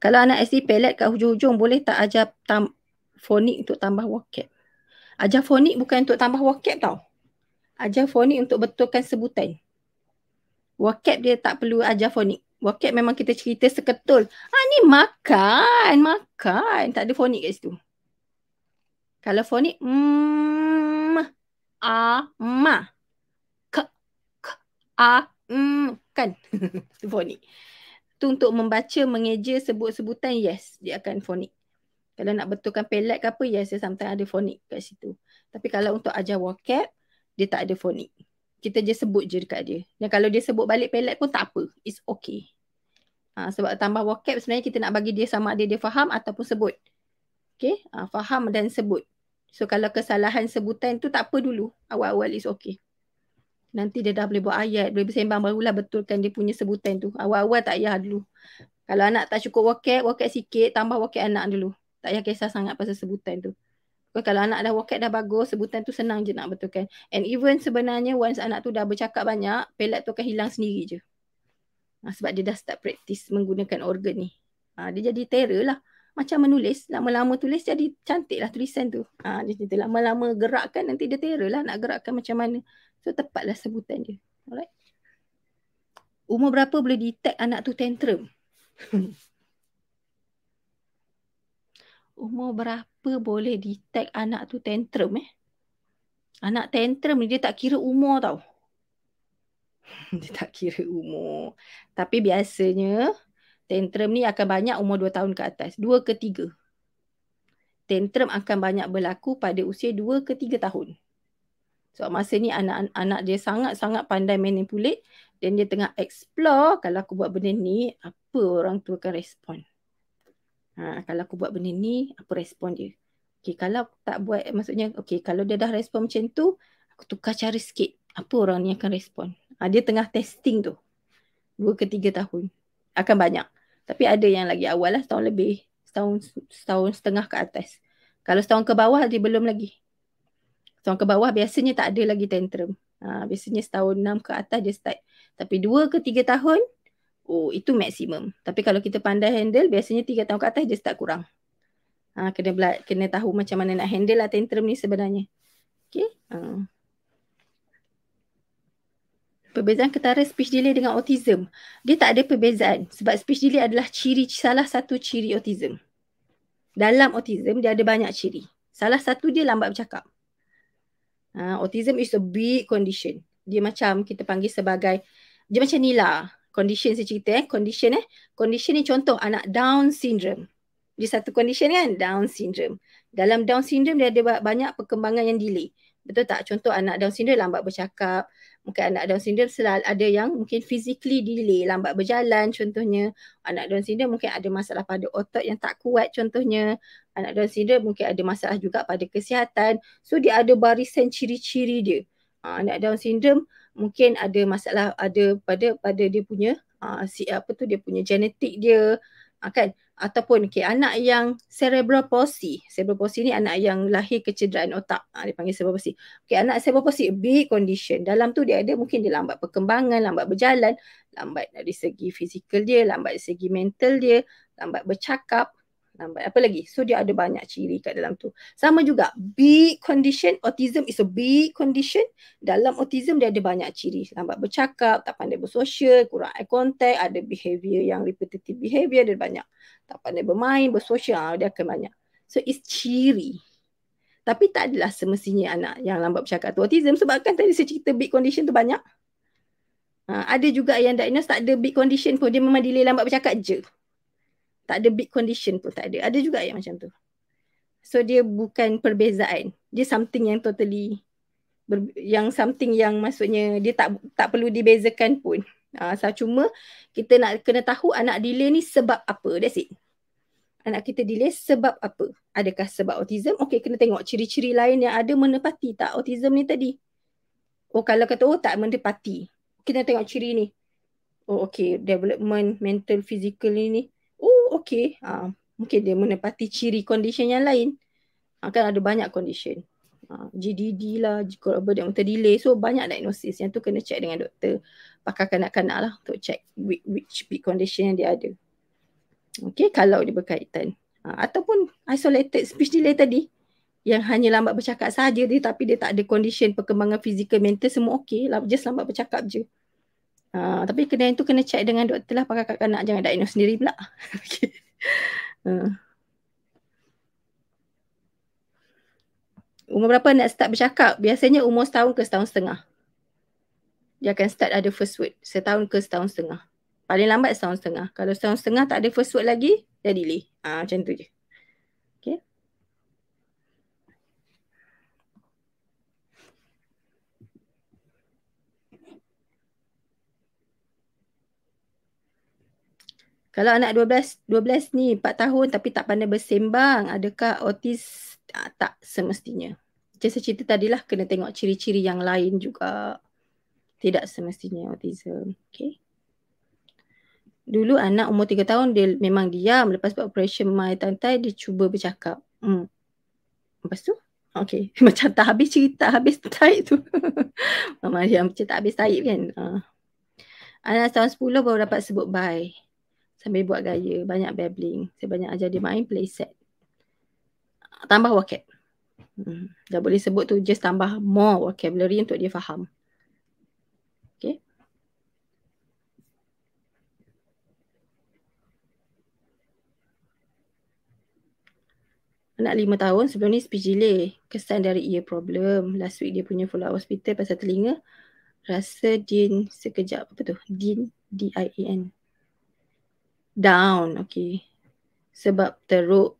Kalau anak SD pelat kat hujung-hujung boleh tak ajar tam- fonik untuk tambah wakil? Ajar fonik bukan untuk tambah wakil tau. Ajar fonik untuk betulkan sebutan. Wakil dia tak perlu ajar fonik. Wakil memang kita cerita seketul. Ha ni makan, makan. Tak ada fonik kat situ. Kalau fonik, mm, a, ah, ma, ke, ke, a, mm, kan. Itu fonik. Itu untuk membaca, mengeja sebut-sebutan, yes, dia akan fonik. Kalau nak betulkan pelet ke apa, yes, dia sometimes ada fonik kat situ. Tapi kalau untuk ajar wakil, dia tak ada fonik. Kita je sebut je dekat dia. Dan kalau dia sebut balik pelet pun tak apa. It's okay. Ha, sebab tambah vocab sebenarnya kita nak bagi dia sama ada dia faham ataupun sebut. Okay. Ha, faham dan sebut. So kalau kesalahan sebutan tu tak apa dulu. Awal-awal is okay. Nanti dia dah boleh buat ayat. Boleh bersembang barulah betulkan dia punya sebutan tu. Awal-awal tak payah dulu. Kalau anak tak cukup vocab, vocab sikit. Tambah vocab anak dulu. Tak payah kisah sangat pasal sebutan tu. Kalau anak dah vocab dah bagus, sebutan tu senang je nak betulkan. And even sebenarnya once anak tu dah bercakap banyak, pelat tu akan hilang sendiri je. Ah, sebab dia dah start practice menggunakan organ ni. Ah, dia jadi terror lah. Macam menulis, lama-lama tulis jadi cantik lah tulisan tu. Ha, dia cerita lama-lama gerakkan nanti dia terror lah nak gerakkan macam mana. So tepatlah sebutan dia. Alright. Umur berapa boleh detect anak tu tantrum? Umur berapa boleh detect anak tu tantrum eh? Anak tantrum ni dia tak kira umur tau. Dia tak kira umur. Tapi biasanya tantrum ni akan banyak umur 2 tahun ke atas. 2 ke 3. Tantrum akan banyak berlaku pada usia 2 ke 3 tahun. Sebab so, masa ni anak-anak dia sangat-sangat pandai manipulate dan dia tengah explore kalau aku buat benda ni, apa orang tu akan respon. Ha, kalau aku buat benda ni, apa respon dia? Okay, kalau tak buat, maksudnya, okay, kalau dia dah respon macam tu, aku tukar cara sikit. Apa orang ni akan respon? Ha, dia tengah testing tu. Dua ke tiga tahun. Akan banyak. Tapi ada yang lagi awal lah setahun lebih. Setahun, setahun setengah ke atas. Kalau setahun ke bawah dia belum lagi. Setahun ke bawah biasanya tak ada lagi tantrum. Ha, biasanya setahun enam ke atas dia start. Tapi dua ke tiga tahun, oh itu maksimum. Tapi kalau kita pandai handle, biasanya tiga tahun ke atas dia start kurang. Ha, kena, bela- kena tahu macam mana nak handle lah tantrum ni sebenarnya. Okay. Uh perbezaan ketara speech delay dengan autism. Dia tak ada perbezaan sebab speech delay adalah ciri salah satu ciri autism. Dalam autism dia ada banyak ciri. Salah satu dia lambat bercakap. Uh, autism is a big condition. Dia macam kita panggil sebagai dia macam ni lah condition saya cerita eh condition eh condition ni contoh anak down syndrome dia satu condition kan down syndrome dalam down syndrome dia ada banyak perkembangan yang delay betul tak contoh anak down syndrome lambat bercakap mungkin anak Down syndrome selalu ada yang mungkin physically delay, lambat berjalan contohnya. Anak Down syndrome mungkin ada masalah pada otot yang tak kuat contohnya. Anak Down syndrome mungkin ada masalah juga pada kesihatan. So dia ada barisan ciri-ciri dia. Uh, anak Down syndrome mungkin ada masalah ada pada pada dia punya uh, si, apa tu dia punya genetik dia uh, kan ataupun okay, anak yang cerebral palsy. Cerebral palsy ni anak yang lahir kecederaan otak. Ha, dia panggil cerebral palsy. Okay, anak cerebral palsy, B condition. Dalam tu dia ada mungkin dia lambat perkembangan, lambat berjalan, lambat dari segi fizikal dia, lambat dari segi mental dia, lambat bercakap lambat. Apa lagi? So dia ada banyak ciri kat dalam tu. Sama juga big condition. Autism is a big condition. Dalam autism dia ada banyak ciri. Lambat bercakap, tak pandai bersosial, kurang eye contact, ada behavior yang repetitive behavior, ada banyak. Tak pandai bermain, bersosial, ah, dia akan banyak. So it's ciri. Tapi tak adalah semestinya anak yang lambat bercakap tu autism sebab kan tadi saya cerita big condition tu banyak. Ha, ada juga yang diagnose tak ada big condition pun dia memang delay lambat bercakap je tak ada big condition pun tak ada. Ada juga yang macam tu. So dia bukan perbezaan. Dia something yang totally ber, yang something yang maksudnya dia tak tak perlu dibezakan pun. Ah uh, so cuma kita nak kena tahu anak delay ni sebab apa. That's it. Anak kita delay sebab apa? Adakah sebab autism? Okey, kena tengok ciri-ciri lain yang ada menepati tak autism ni tadi. Oh, kalau kata oh tak menepati. Kita tengok ciri ni. Oh, okey, development mental physical ni ni okey. Ha, mungkin dia menepati ciri condition yang lain. Akan ah, ha, ada banyak condition. Ha, ah, GDD lah, global dermatitis delay. So banyak diagnosis yang tu kena check dengan doktor. Pakar kanak-kanak lah untuk check which, which condition yang dia ada. Okey, kalau dia berkaitan. Ha, ataupun isolated speech delay tadi yang hanya lambat bercakap saja dia tapi dia tak ada condition perkembangan fizikal mental semua okey lah just lambat bercakap je. Uh, tapi kena itu kena check dengan doktor lah pakai kakak nak jangan diagnose sendiri pula. uh. Umur berapa nak start bercakap? Biasanya umur setahun ke setahun setengah. Dia akan start ada first word. Setahun ke setahun setengah. Paling lambat setahun setengah. Kalau setahun setengah tak ada first word lagi, dia delay. Uh, ah, macam tu je. Kalau anak 12 12 ni 4 tahun tapi tak pandai bersembang, adakah autis ah, tak semestinya? Macam saya cerita tadi lah, kena tengok ciri-ciri yang lain juga. Tidak semestinya autism. Okay. Dulu anak umur 3 tahun dia memang diam. Lepas buat operation my tantai, dia cuba bercakap. Hmm. Lepas tu? Okay. Macam tak habis cerita, habis taip tu. Mama dia macam tak habis taip kan. Uh. Anak tahun 10 baru dapat sebut bye sambil buat gaya, banyak babbling. Saya banyak ajar dia main playset. Tambah vocab. Hmm. Dah boleh sebut tu just tambah more vocabulary untuk dia faham. Okay. Anak lima tahun sebelum ni speech delay. Kesan dari ear problem. Last week dia punya follow up hospital pasal telinga. Rasa din sekejap. Apa tu? Din. D-I-A-N down okay sebab teruk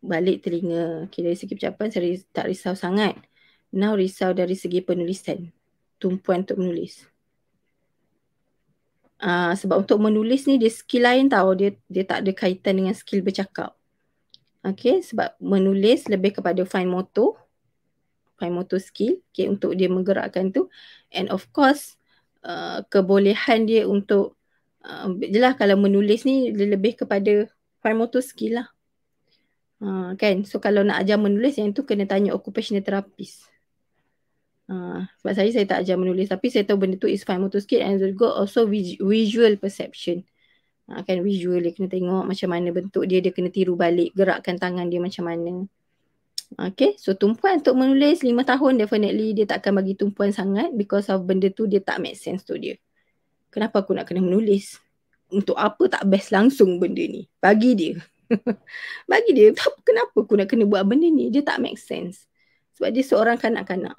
balik telinga okay dari segi percakapan saya tak risau sangat now risau dari segi penulisan tumpuan untuk menulis uh, sebab untuk menulis ni dia skill lain tau dia dia tak ada kaitan dengan skill bercakap okay sebab menulis lebih kepada fine motor fine motor skill okay untuk dia menggerakkan tu and of course uh, kebolehan dia untuk uh, jelah kalau menulis ni lebih kepada fine motor skill lah. Uh, kan? So kalau nak ajar menulis yang tu kena tanya occupational therapist. Uh, sebab saya saya tak ajar menulis tapi saya tahu benda tu is fine motor skill and juga also visual perception. Uh, kan visual dia kena tengok macam mana bentuk dia dia kena tiru balik gerakkan tangan dia macam mana. Okay, so tumpuan untuk menulis lima tahun definitely dia takkan bagi tumpuan sangat because of benda tu dia tak make sense to dia kenapa aku nak kena menulis untuk apa tak best langsung benda ni bagi dia bagi dia kenapa aku nak kena buat benda ni dia tak make sense sebab dia seorang kanak-kanak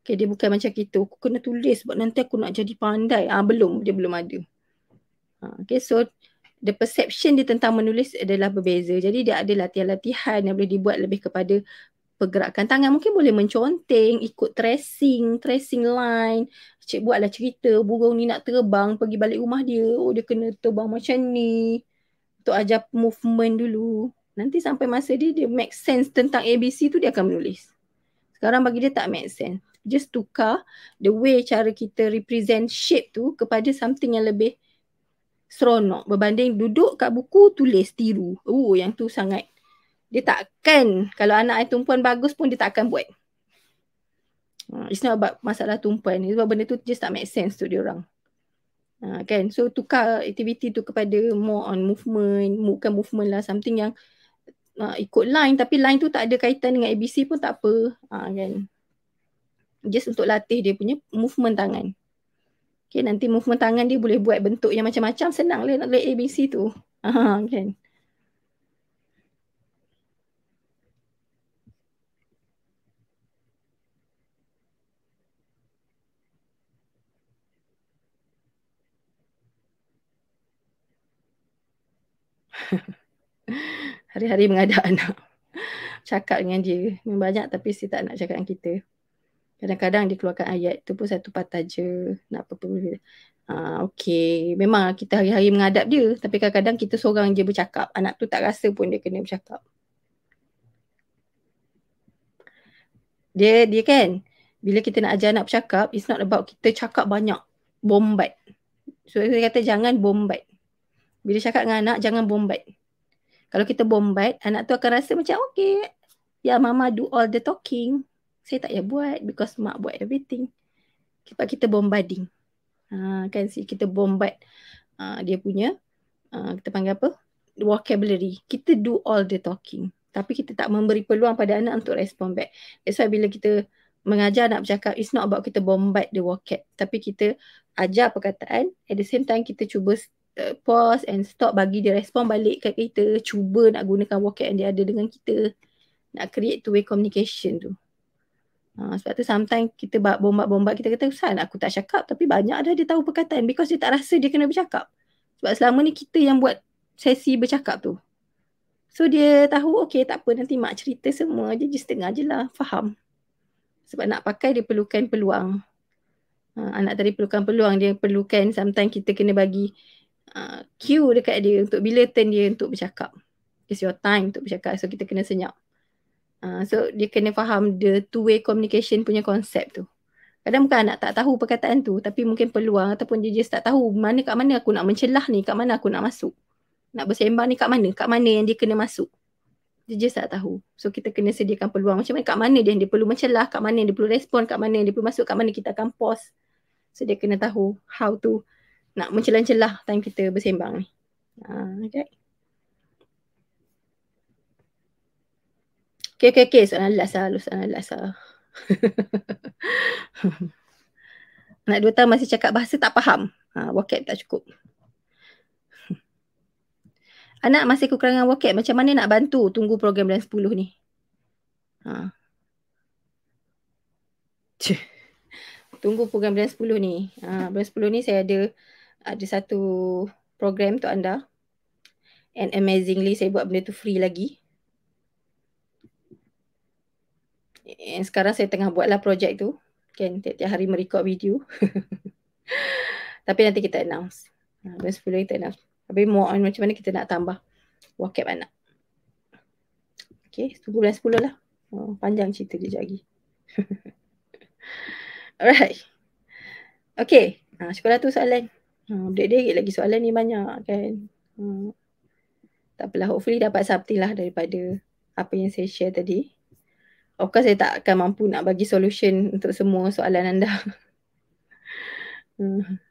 okay, dia bukan macam kita aku kena tulis sebab nanti aku nak jadi pandai ah ha, belum dia belum ada ha, okay, so the perception dia tentang menulis adalah berbeza jadi dia ada latihan-latihan yang boleh dibuat lebih kepada pergerakan tangan mungkin boleh menconteng ikut tracing tracing line Cik buatlah cerita burung ni nak terbang pergi balik rumah dia. Oh dia kena terbang macam ni. Untuk ajar movement dulu. Nanti sampai masa dia, dia make sense tentang ABC tu dia akan menulis. Sekarang bagi dia tak make sense. Just tukar the way cara kita represent shape tu kepada something yang lebih seronok berbanding duduk kat buku tulis tiru. Oh yang tu sangat dia takkan kalau anak itu pun bagus pun dia takkan buat. Ha, it's not about masalah tumpuan ni sebab benda tu just tak make sense tu dia orang. Ha, kan? So tukar aktiviti tu kepada more on movement, bukan movement lah something yang ha, ikut line tapi line tu tak ada kaitan dengan ABC pun tak apa. Ha, kan? Just untuk latih dia punya movement tangan. Okay, nanti movement tangan dia boleh buat bentuk yang macam-macam senang lah nak ABC tu. Ha, kan? hari-hari mengadak anak. Cakap dengan dia. Memang banyak tapi si tak nak cakap dengan kita. Kadang-kadang dia keluarkan ayat itu pun satu patah je. Nak apa-apa. Uh, ha, okay. Memang kita hari-hari mengadap dia. Tapi kadang-kadang kita seorang je bercakap. Anak tu tak rasa pun dia kena bercakap. Dia dia kan. Bila kita nak ajar anak bercakap. It's not about kita cakap banyak. Bombat. So saya kata jangan bombat. Bila cakap dengan anak jangan bombat kalau kita bombat anak tu akan rasa macam okay ya mama do all the talking saya tak payah buat because mak buat everything Kita kita bombarding ha, kan si kita bombat uh, ha, dia punya uh, kita panggil apa vocabulary kita do all the talking tapi kita tak memberi peluang pada anak untuk respond back that's why bila kita mengajar anak bercakap it's not about kita bombat the vocab tapi kita ajar perkataan at the same time kita cuba Eh, pause and stop bagi dia respon balik kat kita cuba nak gunakan vocab yang dia ada dengan kita nak create two way communication tu ha, sebab tu sometimes kita bombat-bombat kita kata usah aku tak cakap tapi banyak dah dia tahu perkataan because dia tak rasa dia kena bercakap sebab selama ni kita yang buat sesi bercakap tu so dia tahu okay tak apa nanti mak cerita semua je just tengah je lah faham sebab nak pakai dia perlukan peluang ha, anak tadi perlukan peluang dia perlukan sometimes kita kena bagi uh, cue dekat dia untuk bila turn dia untuk bercakap. It's your time untuk bercakap. So kita kena senyap. Uh, so dia kena faham the two-way communication punya konsep tu. Kadang bukan anak tak tahu perkataan tu tapi mungkin peluang ataupun dia just tak tahu mana kat mana aku nak mencelah ni, kat mana aku nak masuk. Nak bersembang ni kat mana, kat mana yang dia kena masuk. Dia just tak tahu. So kita kena sediakan peluang macam mana, kat mana dia, dia perlu mencelah, kat mana dia perlu respon, kat mana dia perlu masuk, kat mana kita akan pause. So dia kena tahu how to nak mencelah-celah time kita bersembang ni. Uh, ha, okay. Okay, okay, okay. Soalan last lah. Soalan last lah. Nak dua tahun masih cakap bahasa tak faham. Ha, vocab tak cukup. Anak masih kekurangan vocab. Macam mana nak bantu tunggu program bulan 10 ni? Ha. Tunggu program bulan 10 ni. Ha, bulan 10 ni saya ada ada satu program tu anda. And amazingly saya buat benda tu free lagi. And sekarang saya tengah buatlah projek tu. Kan tiap-tiap hari merekod video. Tapi nanti kita announce. Ha, bulan 10 kita announce. Tapi more on macam mana kita nak tambah wakap anak. Okay, tunggu bulan 10 lah. Oh, panjang cerita je lagi. Alright. Okay, ha, syukurlah tu soalan. Hmm, ha, Derik-derik lagi soalan ni banyak kan. Hmm. Tak apalah, hopefully dapat something lah daripada apa yang saya share tadi. Of course saya tak akan mampu nak bagi solution untuk semua soalan anda. hmm.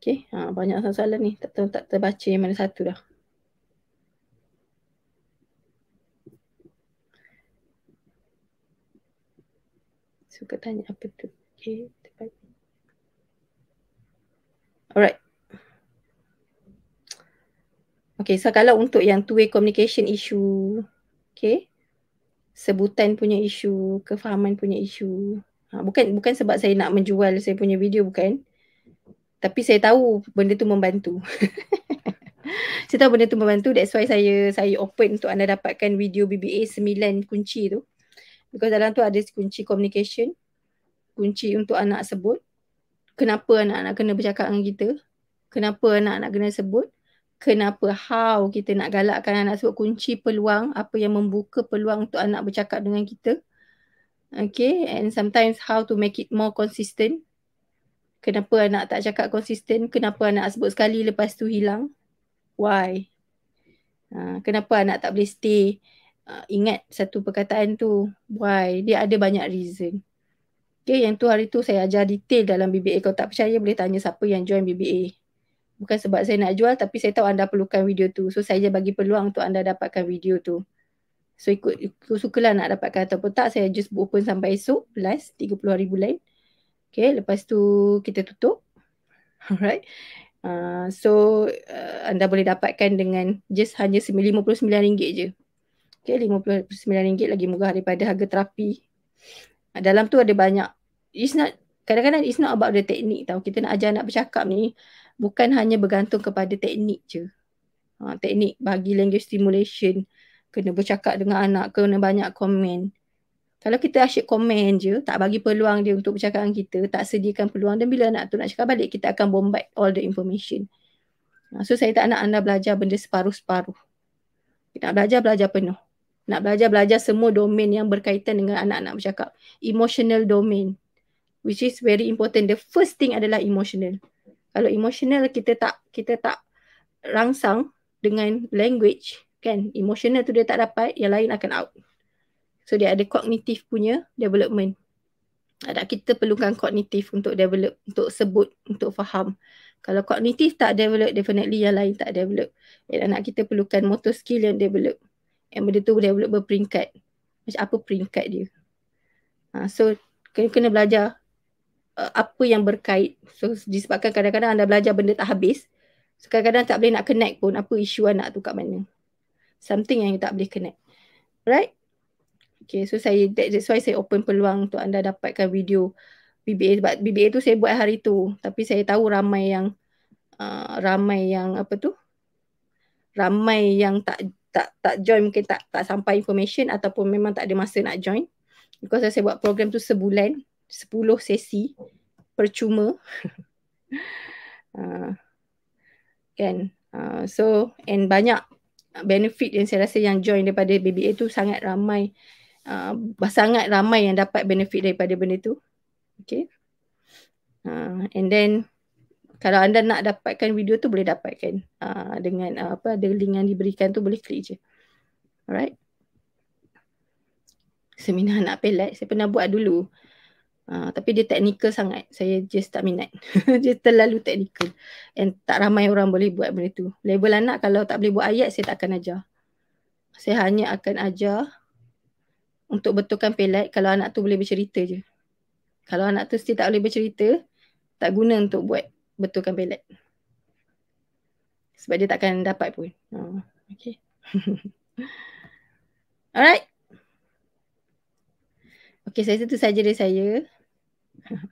Okay, ha, banyak sangat soalan ni. Tak, ter, tak terbaca yang mana satu dah. Suka tanya apa tu. Okay, terbaik. Alright. Okay, so kalau untuk yang two-way communication issue, Okay, sebutan punya isu, kefahaman punya isu. Ha, bukan bukan sebab saya nak menjual saya punya video, bukan tapi saya tahu benda tu membantu. saya tahu benda tu membantu that's why saya saya open untuk anda dapatkan video BBA 9 kunci tu. Because dalam tu ada kunci communication, kunci untuk anak sebut, kenapa anak-anak kena bercakap dengan kita, kenapa anak-anak kena sebut, kenapa how kita nak galakkan anak sebut kunci peluang, apa yang membuka peluang untuk anak bercakap dengan kita. Okay, and sometimes how to make it more consistent Kenapa anak tak cakap konsisten? Kenapa anak sebut sekali lepas tu hilang? Why? Uh, kenapa anak tak boleh stay? Uh, ingat satu perkataan tu. Why? Dia ada banyak reason. Okay, yang tu hari tu saya ajar detail dalam BBA. Kalau tak percaya boleh tanya siapa yang join BBA. Bukan sebab saya nak jual tapi saya tahu anda perlukan video tu. So saya je bagi peluang untuk anda dapatkan video tu. So ikut, ikut sukalah nak dapatkan ataupun tak. Saya just open sampai esok. Last 30 hari bulan. Okay, lepas tu kita tutup. Alright. Uh, so uh, anda boleh dapatkan dengan just hanya RM59 je. Okay, RM59 lagi murah daripada harga terapi. Uh, dalam tu ada banyak. It's not, kadang-kadang it's not about the teknik tau. Kita nak ajar anak bercakap ni bukan hanya bergantung kepada teknik je. Uh, teknik bagi language stimulation. Kena bercakap dengan anak, kena banyak komen kalau kita asyik komen je, tak bagi peluang dia untuk dengan kita, tak sediakan peluang dan bila anak tu nak cakap balik, kita akan bombard all the information. Ha, so saya tak nak anda belajar benda separuh-separuh. Nak belajar, belajar penuh. Nak belajar, belajar semua domain yang berkaitan dengan anak-anak bercakap. Emotional domain. Which is very important. The first thing adalah emotional. Kalau emotional kita tak kita tak rangsang dengan language kan emotional tu dia tak dapat yang lain akan out So dia ada kognitif punya development. Ada kita perlukan kognitif untuk develop, untuk sebut, untuk faham. Kalau kognitif tak develop, definitely yang lain tak develop. Dan anak kita perlukan motor skill yang develop. Yang benda tu develop berperingkat. Macam apa peringkat dia. Ha, so kena, kena belajar uh, apa yang berkait. So disebabkan kadang-kadang anda belajar benda tak habis. So kadang-kadang tak boleh nak connect pun apa isu anak tu kat mana. Something yang tak boleh connect. Right? Okay, so saya that, that's why saya open peluang untuk anda dapatkan video BBA sebab BBA tu saya buat hari tu. Tapi saya tahu ramai yang uh, ramai yang apa tu? Ramai yang tak tak tak join mungkin tak tak sampai information ataupun memang tak ada masa nak join. Because saya buat program tu sebulan, 10 sesi percuma. uh, kan? Uh, so and banyak benefit yang saya rasa yang join daripada BBA tu sangat ramai uh, sangat ramai yang dapat benefit daripada benda tu. Okay. Uh, and then kalau anda nak dapatkan video tu boleh dapatkan uh, dengan uh, apa ada link yang diberikan tu boleh klik je. Alright. Seminar anak pelat saya pernah buat dulu. Uh, tapi dia teknikal sangat. Saya just tak minat. Dia terlalu teknikal. And tak ramai orang boleh buat benda tu. Label anak kalau tak boleh buat ayat saya tak akan ajar. Saya hanya akan ajar untuk betulkan pelet kalau anak tu boleh bercerita je. Kalau anak tu still tak boleh bercerita, tak guna untuk buat betulkan pelet. Sebab dia takkan dapat pun. Oh, ha, okay. Alright. Okay, saya tu saja dari saya.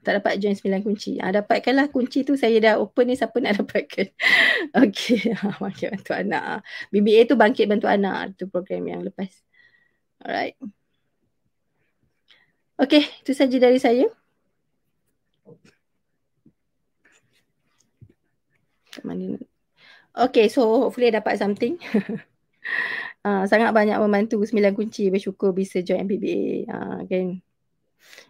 Tak dapat join sembilan kunci. Ah, ha, dapatkanlah kunci tu saya dah open ni siapa nak dapatkan. okay. bangkit ah, bantu anak. Ah. BBA tu bangkit bantu anak. Itu program yang lepas. Alright. Okey, itu saja dari saya. Okey, so hopefully dapat something. uh, sangat banyak membantu. Sembilan kunci bersyukur bisa join MBBA. Uh, ah, okay.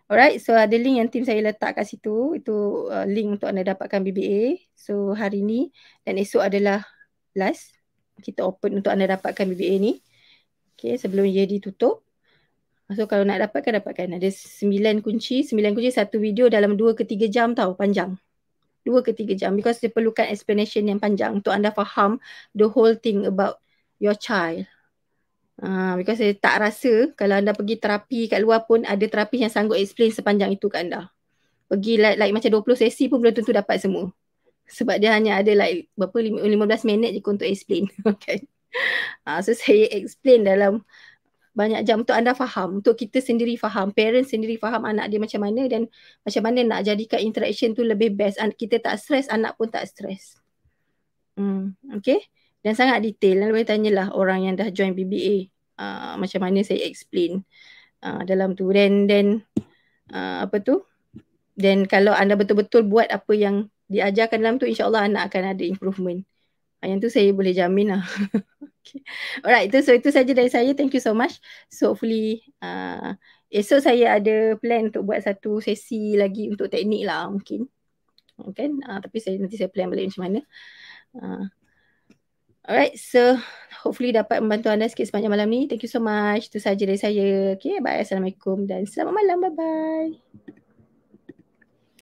Alright, so ada link yang tim saya letak kat situ. Itu uh, link untuk anda dapatkan BBA. So hari ni dan esok adalah last. Kita open untuk anda dapatkan BBA ni. Okay, sebelum ia ditutup. So kalau nak dapatkan, dapatkan. Ada sembilan kunci. Sembilan kunci satu video dalam dua ke tiga jam tau panjang. Dua ke tiga jam. Because dia perlukan explanation yang panjang untuk anda faham the whole thing about your child. Uh, because saya tak rasa kalau anda pergi terapi kat luar pun ada terapi yang sanggup explain sepanjang itu kat anda. Pergi like, like macam 20 sesi pun belum tentu dapat semua. Sebab dia hanya ada like berapa 15 minit je untuk explain. okay. Uh, ah, so saya explain dalam banyak jam untuk anda faham, untuk kita sendiri faham, parents sendiri faham anak dia macam mana dan macam mana nak jadikan interaction tu lebih best. Kita tak stress, anak pun tak stress. Hmm, okay. Dan sangat detail. Dan boleh tanyalah orang yang dah join BBA uh, macam mana saya explain uh, dalam tu. Dan then, then uh, apa tu? Dan kalau anda betul-betul buat apa yang diajarkan dalam tu, insyaAllah anak akan ada improvement. Yang tu saya boleh jamin lah. Okay. Alright, so itu saja dari saya. Thank you so much. So hopefully uh, esok saya ada plan untuk buat satu sesi lagi untuk teknik lah mungkin. Okay, uh, tapi saya nanti saya plan balik macam mana. Uh. Alright, so hopefully dapat membantu anda sikit sepanjang malam ni. Thank you so much. Itu saja dari saya. Okay, bye. Assalamualaikum dan selamat malam. Bye-bye.